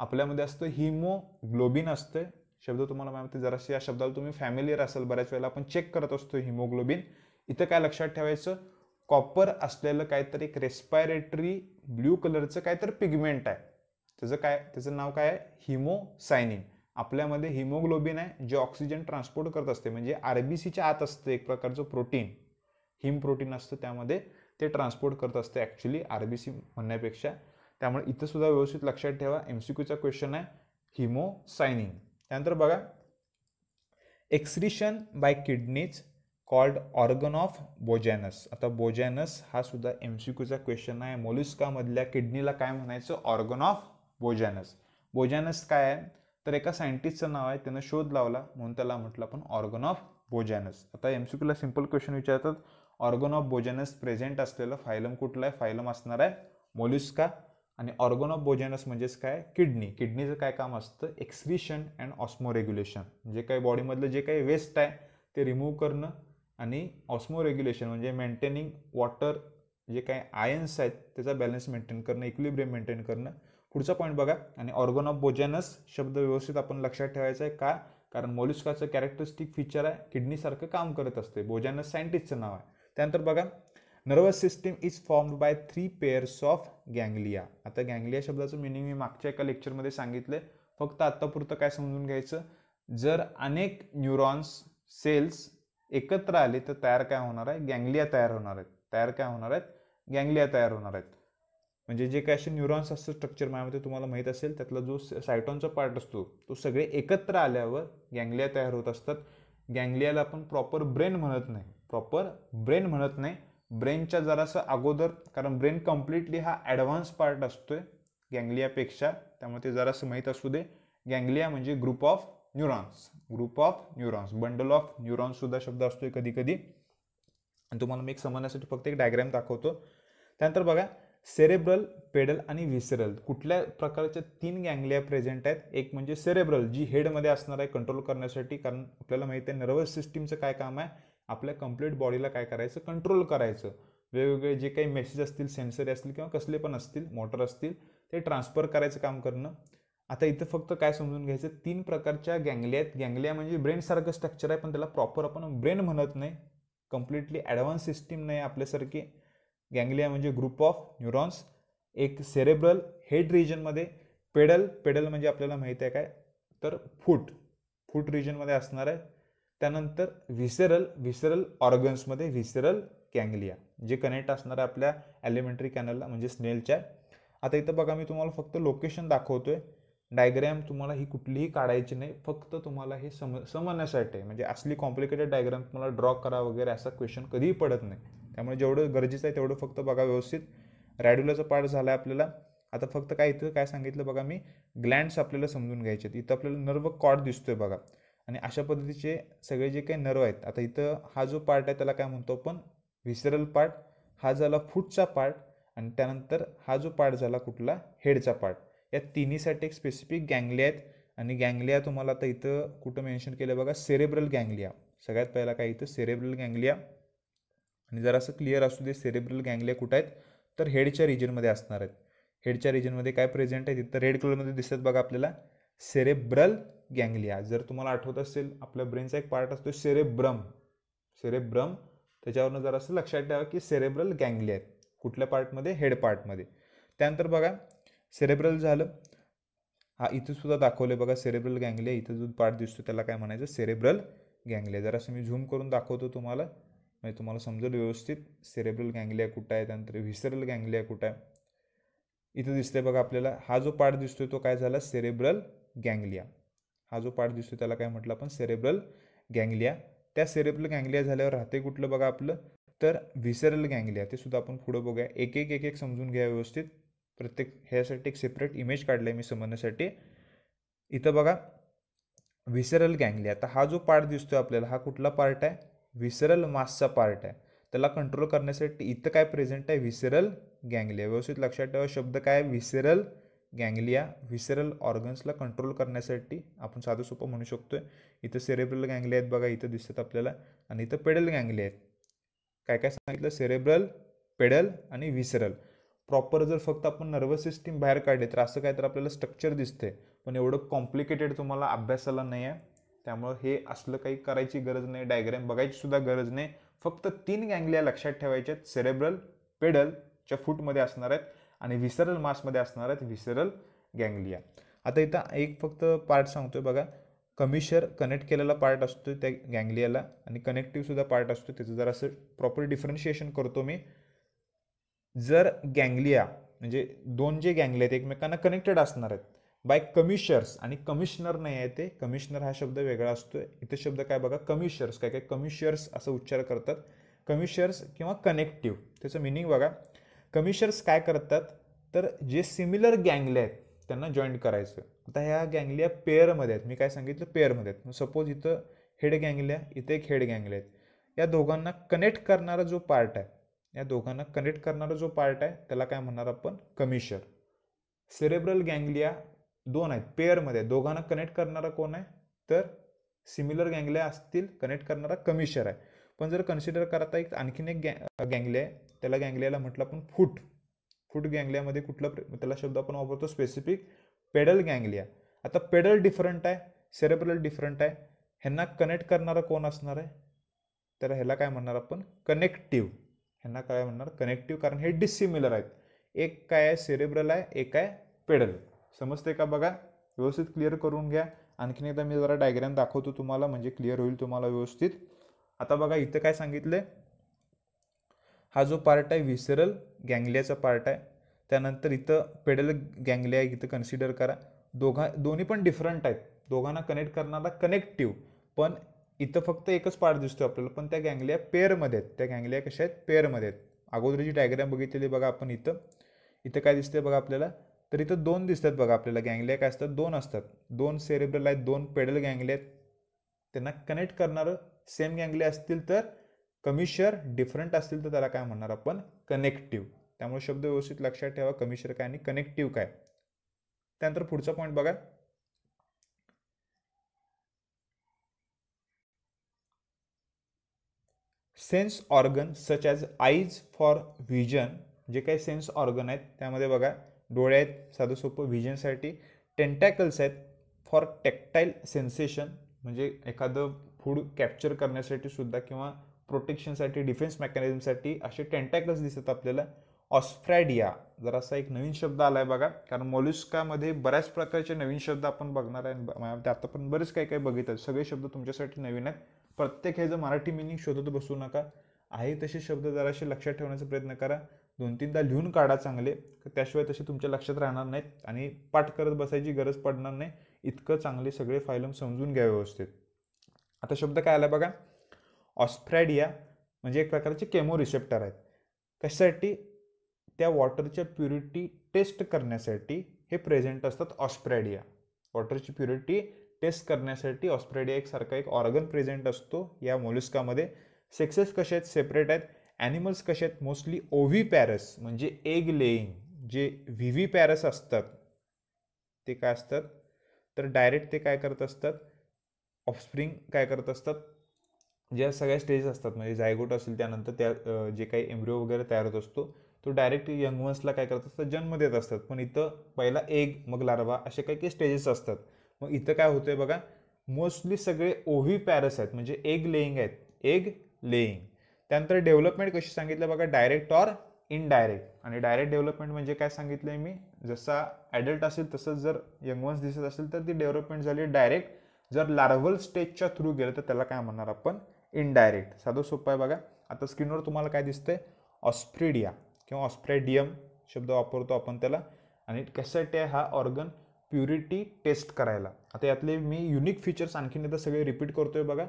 आपल्यामध्ये असतं हिमोग्लोबिन असतं शब्द तुम्हाला माहिती जराशी या शब्दाला तुम्ही फॅमिलीयर असाल बऱ्याच वेळेला आपण चेक करत असतो हिमोग्लोबिन इथं काय लक्षात ठेवायचं कॉपर असलेलं काहीतरी एक रेस्पायरेटरी ब्ल्यू कलरचं काहीतरी पिगमेंट आहे त्याचं काय त्याचं नाव काय आहे हिमोसायनिन आपल्यामध्ये हिमोग्लोबिन आहे जे ऑक्सिजन ट्रान्सपोर्ट करत असते म्हणजे आर बी सीच्या आत असतं एक प्रकारचं प्रोटीन हिम प्रोटीन असतं त्यामध्ये ते ट्रान्सपोर्ट करत असते ॲक्च्युली आर बी सी म्हणण्यापेक्षा त्यामुळे इथं सुद्धा व्यवस्थित लक्षात ठेवा एम सी क्यूचा क्वेश्चन आहे हिमोसायनिन त्यानंतर बघा excretion by kidneys called organ of bojanus आता बोजॅनस हा सुद्धा एम सी क्यूचा क्वेश्चन आहे मोलिस्कामधल्या किडनीला काय म्हणायचं ऑर्गन ऑफ बोजॅनस बोजॅनस काय आहे तर एका सायंटिस्टचं नाव आहे त्यानं शोध लावला म्हणून त्याला म्हटलं आपण ऑर्गन ऑफ बोजॅनस आता एम सी क्यूला सिम्पल क्वेश्चन विचारतात ऑर्गन ऑफ बोजॅनस प्रेझेंट असलेलं फायलम कुठलं आहे फायलम असणार आहे मोल्युस्का आणि ऑर्गन ऑफ बोजॅनस म्हणजेच काय किडनी किडनीचं काय काम असतं एक्सक्रिशन अँड ऑस्मोरेग्युलेशन जे काही बॉडीमधलं जे काही वेस्ट आहे ते रिमूव्ह करणं आणि ऑस्मो रेग्युलेशन म्हणजे मेंटेनिंग वॉटर जे काही आयन्स आहेत त्याचा बॅलन्स मेंटेन करणं इक्विलिब्रियम मेंटेन करणं पुढचा पॉईंट बघा आणि ऑर्गन ऑफ बोजॅनस शब्द व्यवस्थित आपण लक्षात ठेवायचा आहे का कारण मोलिस्काचं कॅरेक्टरिस्टिक फीचर आहे किडनीसारखं काम करत असते बोजॅनस सायंटिस्टचं नाव आहे त्यानंतर बघा nervous system is formed by three pairs of ganglia आता गँग्लिया शब्दाचं मिनिंग मी मागच्या एका लेक्चरमध्ये सांगितलं फक्त आत्तापुरतं काय समजून घ्यायचं जर अनेक न्यूरॉन्स सेल्स एकत्र आले तर तयार काय होणार आहे गँगलिया तयार होणार आहेत तयार काय होणार आहेत गँग्लिया तयार होणार आहेत म्हणजे जे काय असे न्यूरॉन्स असतं स्ट्रक्चर माझ्यामध्ये तुम्हाला माहीत असेल त्यातला जो सायटॉनचा पार्ट असतो तो सगळे एकत्र आल्यावर गँगलिया तयार होत असतात गँगलियाला आपण प्रॉपर ब्रेन म्हणत नाही प्रॉपर ब्रेन म्हणत नाही ब्रेनच्या जरासा अगोदर कारण ब्रेन कम्प्लिटली हा ॲडव्हान्स पार्ट असतोय गँगलियापेक्षा त्यामुळे ते जरासं माहीत असू दे गँगलिया म्हणजे group of neurons group of neurons bundle of न्यूरॉन्ससुद्धा शब्द असतोय कधी कधी आणि तुम्हाला मी एक समजण्यासाठी फक्त एक डायग्रॅम दाखवतो त्यानंतर बघा सेरेब्रल पेडल आणि विसरल कुठल्या प्रकारच्या तीन गँगलिया प्रेझेंट आहेत एक म्हणजे सेरेब्रल जी हेडमध्ये असणार आहे कंट्रोल करण्यासाठी कारण आपल्याला माहिती आहे नर्वस सिस्टीमचं काय काम आहे आपल्या कंप्लीट बॉडीला काय करायचं कंट्रोल करायचं वेगवेगळे जे काही मेसेज असतील सेन्सर असतील किंवा कसले पण असतील मोटर असतील ते ट्रान्सफर करायचं काम करणं आता इथं फक्त काय समजून घ्यायचं तीन प्रकारच्या गँगलिया आहेत गँगलिया म्हणजे ब्रेनसारखं स्ट्रक्चर आहे पण त्याला प्रॉपर आपण ब्रेन म्हणत नाही कम्प्लिटली ॲडव्हान्स सिस्टीम नाही आपल्यासारखी गँग्लिया म्हणजे ग्रुप ऑफ न्यूरॉन्स एक सेरेब्रल हेड रिजनमध्ये पेडल पेडल म्हणजे आपल्याला माहिती आहे काय तर फूट फूट रिजनमध्ये असणार आहे त्यानंतर व्हिसेरल व्हिसेरल ऑर्गन्समध्ये व्हिसेरल गँगलिया जे कनेक्ट असणार आहे आपल्या ॲलिमेंटरी कॅनलला म्हणजे स्नेलच्या आता इथं बघा मी तुम्हाला फक्त लोकेशन दाखवतो आहे डायग्रॅम तुम्हाला ही कुठलीही काढायची नाही फक्त तुम्हाला हे सम समजण्यासाठी म्हणजे असली कॉम्प्लिकेटेड डायग्राम तुम्हाला ड्रॉ करा वगैरे असा क्वेश्चन कधीही पडत नाही त्यामुळे जेवढं गरजेचं आहे तेवढं फक्त बघा व्यवस्थित रॅड्युलाचं पार्ट झाला आहे आपल्याला आता फक्त काय इथं काय सांगितलं बघा मी ग्लँड्स आपल्याला समजून घ्यायचे आहेत इथं आपल्याला नर्व कॉर्ड दिसतोय बघा आणि अशा पद्धतीचे सगळे जे काही नर्व आहेत आता इथं हा जो पार्ट आहे त्याला काय म्हणतो आपण व्हिसरल पार्ट हा झाला फूटचा पार्ट आणि त्यानंतर हा जो पार्ट झाला कुठला हेडचा पार्ट या तिन्हीसाठी एक स्पेसिफिक गँगलिया आहेत आणि गँगलिया तुम्हाला आता इथं कुठं मेन्शन केलं बघा सेरेब्रल गँगलिया सगळ्यात पहिला काय इथं सेरेब्रल गँगलिया आणि असं क्लिअर असू दे सेरेब्रल गँगलिया कुठं आहेत तर हेडच्या रिजनमध्ये असणार आहेत हेडच्या रिजनमध्ये काय प्रेझेंट आहे तिथं रेड कलरमध्ये दिसतात बघा आपल्याला सेरेब्रल गँगलिया जर तुम्हाला आठवत असेल आपल्या ब्रेनचा एक पार्ट असतो सेरेब्रम सेरेब्रम त्याच्यावरनं जरा असं लक्षात ठेवा की सेरेब्रल गँगलिया आहेत कुठल्या पार्टमध्ये हेड पार्टमध्ये त्यानंतर बघा सेरेब्रल झालं हा इथं सुद्धा दाखवलं बघा सेरेब्रल गँगलिया इथं जो पार्ट दिसतो त्याला काय म्हणायचं सेरेब्रल गँगलिया असं मी झूम करून दाखवतो तुम्हाला म्हणजे तुम्हाला समजेल व्यवस्थित सेरेब्रल गँगलिया कुठं आहे त्यानंतर व्हिसरल गँगलिया कुठं आहे इथं दिसतंय बघा आपल्याला हा जो पार्ट दिसतोय तो काय झाला सेरेब्रल गँगलिया हा जो पार्ट दिसतोय त्याला काय म्हटलं आपण सेरेब्रल गँगलिया त्या सेरेब्रल गँगलिया झाल्यावर राहते कुठलं बघा आपलं तर व्हिसरल गँगलिया ते सुद्धा आपण पुढं बघूया एक एक एक एक समजून घ्या व्यवस्थित प्रत्येक ह्यासाठी एक सेपरेट इमेज काढलं आहे मी समजण्यासाठी इथं बघा व्हिसरल गँगलिया आता हा जो पार्ट दिसतोय आपल्याला हा कुठला पार्ट आहे विसरल मासचा पार्ट आहे त्याला कंट्रोल करण्यासाठी इथं काय प्रेझेंट आहे विसरल गँगलिया व्यवस्थित लक्षात ठेवा शब्द काय विसरल गँगलिया विसरल ऑर्गन्सला कंट्रोल करण्यासाठी आपण साधं सोपं म्हणू शकतो आहे इथं सेरेब्रल गँगलिया आहेत बघा इथं दिसतात आपल्याला आणि इथं पेडल गँगलिया आहेत काय काय सांगितलं सेरेब्रल पेडल आणि विसरल प्रॉपर जर फक्त आपण नर्वस सिस्टीम बाहेर काढली तर असं काय तर आपल्याला स्ट्रक्चर दिसते पण एवढं कॉम्प्लिकेटेड तुम्हाला अभ्यासाला नाही आहे त्यामुळं हे असलं काही करायची गरज नाही डायग्रॅम बघायची सुद्धा गरज नाही फक्त तीन गँगलिया लक्षात ठेवायच्या सेरेब्रल पेडलच्या फूटमध्ये असणार आहेत आणि विसरल मासमध्ये असणार आहेत विसरल गँगलिया आता इथं एक फक्त पार्ट सांगतोय बघा कमिशर कनेक्ट केलेला पार्ट असतो त्या गँगलियाला आणि कनेक्टिव्हसुद्धा पार्ट असतो त्याचं जर असं प्रॉपर डिफरन्शिएशन करतो मी जर गँगलिया म्हणजे दोन जे गँगले आहेत एकमेकांना कनेक्टेड असणार आहेत बाय कमिशर्स आणि कमिशनर नाही आहे ते कमिशनर हा शब्द वेगळा असतो इथे शब्द काय बघा कमिशर्स काय काय कमिशर्स असं उच्चार करतात कमिशर्स किंवा कनेक्टिव्ह त्याचं मिनिंग बघा कमिशर्स काय करतात तर जे सिमिलर गँगले आहेत त्यांना जॉईंट करायचं आता ह्या गँगलिया पेअरमध्ये आहेत मी काय सांगितलं पेअरमध्ये आहेत सपोज इथं हेड गँगल्या इथे एक हेड गँगले आहेत या दोघांना कनेक्ट करणारा जो पार्ट आहे या दोघांना कनेक्ट करणारा जो पार्ट आहे त्याला काय म्हणणार आपण कमिशर सेरेब्रल गँगलिया दोन आहेत पेअरमध्ये दोघांना कनेक्ट करणारा कोण आहे तर सिमिलर गँगले असतील कनेक्ट करणारा कमिशर आहे पण जर कन्सिडर करता एक आणखीन एक गॅ गँगले आहे त्याला गँगल्याला म्हटलं आपण फूट फूट गँगल्यामध्ये कुठला त्याला शब्द आपण वापरतो स्पेसिफिक पेडल गँगलिया आता पेडल डिफरंट आहे सेरेब्रल डिफरंट आहे ह्यांना कनेक्ट करणारा कोण असणार आहे तर ह्याला काय म्हणणार आपण कनेक्टिव्ह ह्यांना काय म्हणणार कनेक्टिव्ह कारण हे डिसिमिलर आहेत एक काय आहे सेरेब्रल आहे एक आहे पेडल समजते का बघा व्यवस्थित क्लिअर करून घ्या आणखीन एकदा मी जरा डायग्रॅम दाखवतो तुम्हाला म्हणजे क्लिअर होईल तुम्हाला व्यवस्थित आता बघा इथं काय सांगितलं हा जो पार्ट आहे विसरल गँगलियाचा पार्ट आहे त्यानंतर इथं पेडल गँगलिया इथं कन्सिडर करा दोघा दोन्ही पण डिफरंट आहेत दोघांना कनेक्ट करणारा कनेक्टिव्ह पण इथं फक्त एकच पार्ट दिसतो आपल्याला पण त्या गँगलिया पेअरमध्ये आहेत त्या गँगलिया कशा आहेत पेअरमध्ये आहेत अगोदर जी डायग्रॅम बघितलेली बघा आपण इथं इथं काय दिसतंय बघा आपल्याला तर इथं दोन दिसतात बघा आपल्याला गँगलिया काय असतात दोन असतात दोन सेरेब्रल आहेत दोन पेडल गँगले आहेत त्यांना कनेक्ट करणारं सेम गँगले असतील तर कमिशर डिफरंट असतील तर त्याला काय म्हणणार आपण कनेक्टिव्ह त्यामुळे शब्द व्यवस्थित लक्षात ठेवा कमिशर काय आणि कनेक्टिव्ह काय त्यानंतर पुढचा पॉईंट बघा sense organ such as eyes for vision जे काही सेन्स ऑर्गन आहेत त्यामध्ये बघा डोळे आहेत साधं सोपं व्हिजनसाठी टेंटॅकल्स आहेत फॉर टेक्टाईल सेन्सेशन म्हणजे एखादं फूड कॅप्चर करण्यासाठी सुद्धा किंवा प्रोटेक्शनसाठी डिफेन्स मेकॅनिझमसाठी असे टेंटॅकल्स दिसतात आपल्याला ऑस्फ्रॅडिया जरासा एक नवीन शब्द आला आहे बघा कारण मॉलिस्कामध्ये बऱ्याच प्रकारचे नवीन शब्द आपण बघणार आहे त्यात पण बरेच काही काही बघितलं सगळे शब्द तुमच्यासाठी नवीन आहेत प्रत्येक ह्याचं मराठी मिनिंग शोधत बसू नका आहे तसे शब्द जरासे लक्षात ठेवण्याचा प्रयत्न करा दोन तीनदा लिहून काढा चांगले त्याशिवाय तसे तुमच्या लक्षात राहणार नाहीत आणि पाठ करत बसायची गरज पडणार नाही इतकं चांगले सगळे फायलम समजून घ्या व्यवस्थित आता शब्द काय आला बघा ऑस्फ्रॅडिया म्हणजे एक प्रकारचे केमो रिसेप्टर आहेत कशासाठी त्या वॉटरच्या प्युरिटी टेस्ट करण्यासाठी हे प्रेझेंट असतात ऑस्प्रॅडिया वॉटरची प्युरिटी टेस्ट करण्यासाठी ऑस्प्रेडिया एकसारखा एक ऑर्गन प्रेझेंट असतो या मोलिस्कामध्ये सेक्सेस कसे आहेत सेपरेट आहेत ॲनिमल्स कसे आहेत मोस्टली ओव्ही पॅरस म्हणजे एग लेईंग जे व्ही पॅरस असतात ते काय असतात तर डायरेक्ट ते काय करत असतात ऑफस्प्रिंग काय करत असतात ज्या सगळ्या स्टेजेस असतात म्हणजे जायगोट असेल त्यानंतर त्या जे काही एम्ब्रिओ वगैरे तयार होत असतो तो डायरेक्ट यंगवन्सला काय करत असतात जन्म देत असतात पण इथं पहिला एग मग लारवा असे काही काही स्टेजेस असतात मग इथं काय होतं आहे बघा मोस्टली सगळे ओव्ही पॅरस आहेत म्हणजे एग लेईंग आहेत एग लेईंग त्यानंतर डेव्हलपमेंट कशी सांगितलं बघा डायरेक्ट ऑर इनडायरेक्ट आणि डायरेक्ट डेव्हलपमेंट म्हणजे काय सांगितलं आहे मी जसा ॲडल्ट असेल तसंच जर यंग वन्स दिसत असेल तर ती डेव्हलपमेंट झाली डायरेक्ट जर लार्वल स्टेजच्या थ्रू गेलं तर त्याला काय म्हणणार आपण इनडायरेक्ट साधं सोपं आहे बघा आता स्क्रीनवर तुम्हाला काय दिसतंय ऑस्प्रेडिया किंवा ऑस्प्रेडियम शब्द वापरतो आपण त्याला आणि कॅसेट आहे हा ऑर्गन प्युरिटी टेस्ट करायला आता यातले मी युनिक फीचर्स आणखीन एकदा सगळे रिपीट करतोय बघा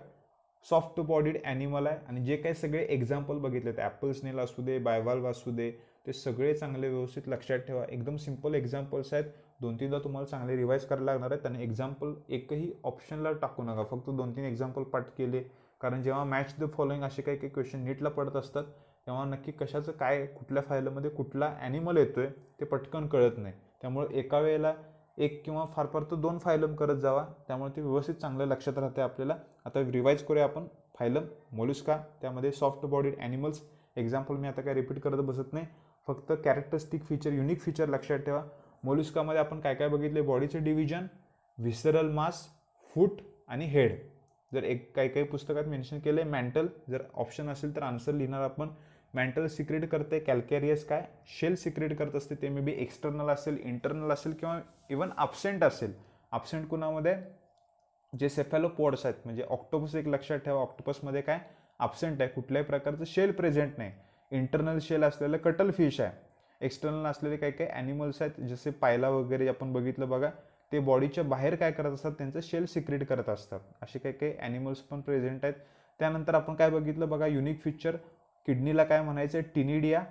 सॉफ्ट बॉडीड ॲनिमल आहे आणि जे काही सगळे एक्झाम्पल बघितले ते असू दे बायवाल्व असू दे ते सगळे चांगले व्यवस्थित लक्षात ठेवा एकदम सिम्पल एक्झाम्पल्स आहेत दोन तीनदा तुम्हाला चांगले रिवाईज करायला लागणार आहेत त्यांनी एक्झाम्पल एकही ऑप्शनला टाकू नका फक्त दोन तीन एक्झाम्पल पाठ केले कारण जेव्हा मॅच द फॉलोइंग असे काही काही क्वेश्चन नीटला पडत असतात तेव्हा नक्की कशाचं काय कुठल्या फायलमध्ये कुठला ॲनिमल येतो आहे ते पटकन कळत नाही त्यामुळे एका वेळेला एक किंवा फार फार तर दोन फायलम करत जावा त्यामुळे ते व्यवस्थित चांगलं लक्षात राहते आपल्याला आता रिवाईज करूया आपण फायलम मोलुस्का त्यामध्ये सॉफ्ट बॉडीड ॲनिमल्स एक्झाम्पल मी आता काय रिपीट करत बसत नाही फक्त कॅरेक्टरिस्टिक फीचर युनिक फीचर लक्षात ठेवा मोलुस्कामध्ये आपण काय काय बघितले बॉडीचे डिव्हिजन व्हिसरल मास फूट आणि हेड जर एक काही काही पुस्तकात मेन्शन केलं आहे मेंटल जर ऑप्शन असेल तर आन्सर लिहिणार आपण मेंटल सिक्रेट करते कॅल्केरियस काय शेल सिक्रेट करत असते ते मे बी एक्सटर्नल असेल इंटरनल असेल किंवा इवन अब्सेंट असेल अब्सेंट कुणामध्ये जे सेफॅलोपोड्स आहेत म्हणजे ऑक्टोपस एक लक्षात ठेवा ऑक्टोपसमध्ये काय ॲबसेंट आहे कुठल्याही प्रकारचं शेल प्रेझेंट नाही इंटरनल शेल असलेलं कटल फिश आहे एक्सटर्नल असलेले काही काही ॲनिमल्स आहेत जसे पायला वगैरे आपण बघितलं बघा ते बॉडीच्या बाहेर काय करत असतात त्यांचं शेल सिक्रेट करत असतात असे काही काही ॲनिमल्स पण प्रेझेंट आहेत त्यानंतर आपण काय बघितलं बघा युनिक फीचर किडनीला काय म्हणायचं टिनिडिया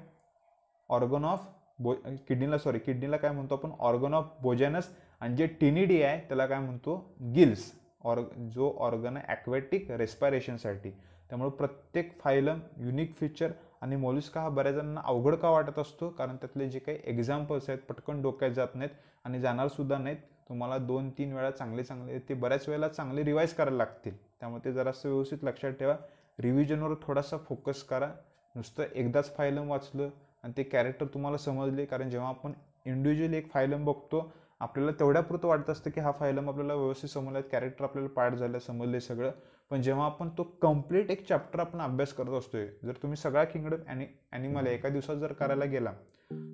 ऑर्गन ऑफ बो किडनीला सॉरी किडनीला काय म्हणतो आपण ऑर्गन ऑफ बोजॅनस आणि जे टिनिडिया आहे त्याला काय म्हणतो गिल्स ऑर्ग जो ऑर्गन आहे ॲक्वेटिक रेस्पायरेशनसाठी त्यामुळे प्रत्येक फायलम युनिक फीचर आणि मोलिस्का हा बऱ्याच जणांना अवघड का वाटत असतो कारण त्यातले जे काही एक्झाम्पल्स आहेत पटकन डोक्यात जात नाहीत आणि जाणारसुद्धा नाहीत तुम्हाला दोन तीन वेळा चांगले चांगले ते बऱ्याच वेळेला चांगले रिवाईज करायला लागतील त्यामुळे ते जरासं व्यवस्थित लक्षात ठेवा रिव्हिजनवर थोडासा फोकस करा नुसतं एकदाच फायलम वाचलं आणि ते कॅरेक्टर तुम्हाला समजले कारण जेव्हा आपण इंडिव्हिज्युअली एक फायलम बघतो आपल्याला तेवढ्यापुरतं वाटत असतं की हा फायलम आपल्याला व्यवस्थित समजला कॅरेक्टर आपल्याला पाठ झालं समजले सगळं पण जेव्हा आपण तो कम्प्लीट एक चॅप्टर आपण अभ्यास करत असतोय जर तुम्ही सगळा किंगडम ॲनि ॲनिमल एका दिवसात जर करायला गेला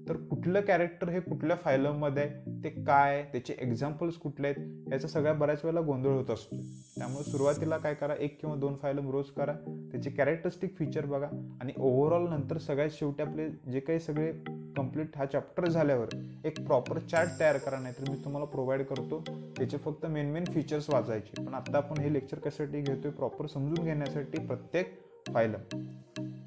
तर कुठलं कॅरेक्टर हे कुठल्या फायलममध्ये आहे ते काय त्याचे एक्झाम्पल्स कुठले आहेत याचा सगळ्या बऱ्याच वेळेला गोंधळ होत असतो त्यामुळे सुरुवातीला काय करा एक किंवा दोन फायलम रोज करा त्याचे कॅरेक्टरिस्टिक फीचर बघा आणि ओव्हरऑल नंतर सगळ्यात शेवटी आपले जे काही सगळे कम्प्लीट हा चॅप्टर झाल्यावर एक प्रॉपर चार्ट तयार करा नाहीतर मी तुम्हाला प्रोव्हाइड करतो त्याचे फक्त मेन मेन फीचर्स वाचायचे पण आता आपण हे लेक्चर कशासाठी घेतोय प्रॉपर समजून घेण्यासाठी प्रत्येक फायलम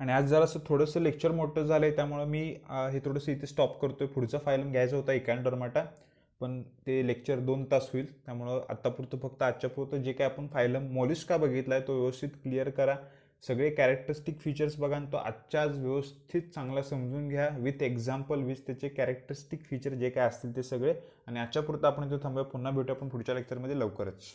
आणि आज जरा असं थोडंसं लेक्चर मोठं झालं आहे त्यामुळं मी हे थोडंसं इथे स्टॉप करतो आहे पुढचा फायलम घ्यायचा होता एकांडरमाटा पण ते लेक्चर दोन तास होईल त्यामुळं आत्तापुरतं फक्त आजच्यापुरतं जे काय आपण फायलम का बघितला आहे तो व्यवस्थित क्लिअर करा सगळे कॅरेक्टरिस्टिक फीचर्स बघा तो आजच्या आज व्यवस्थित चांगला समजून घ्या विथ एक्झाम्पल विथ त्याचे कॅरेक्टरिस्टिक फीचर जे काय असतील ते सगळे आणि आजच्यापुरतं आपण इथे थांबूया पुन्हा भेटू आपण पुढच्या लेक्चरमध्ये लवकरच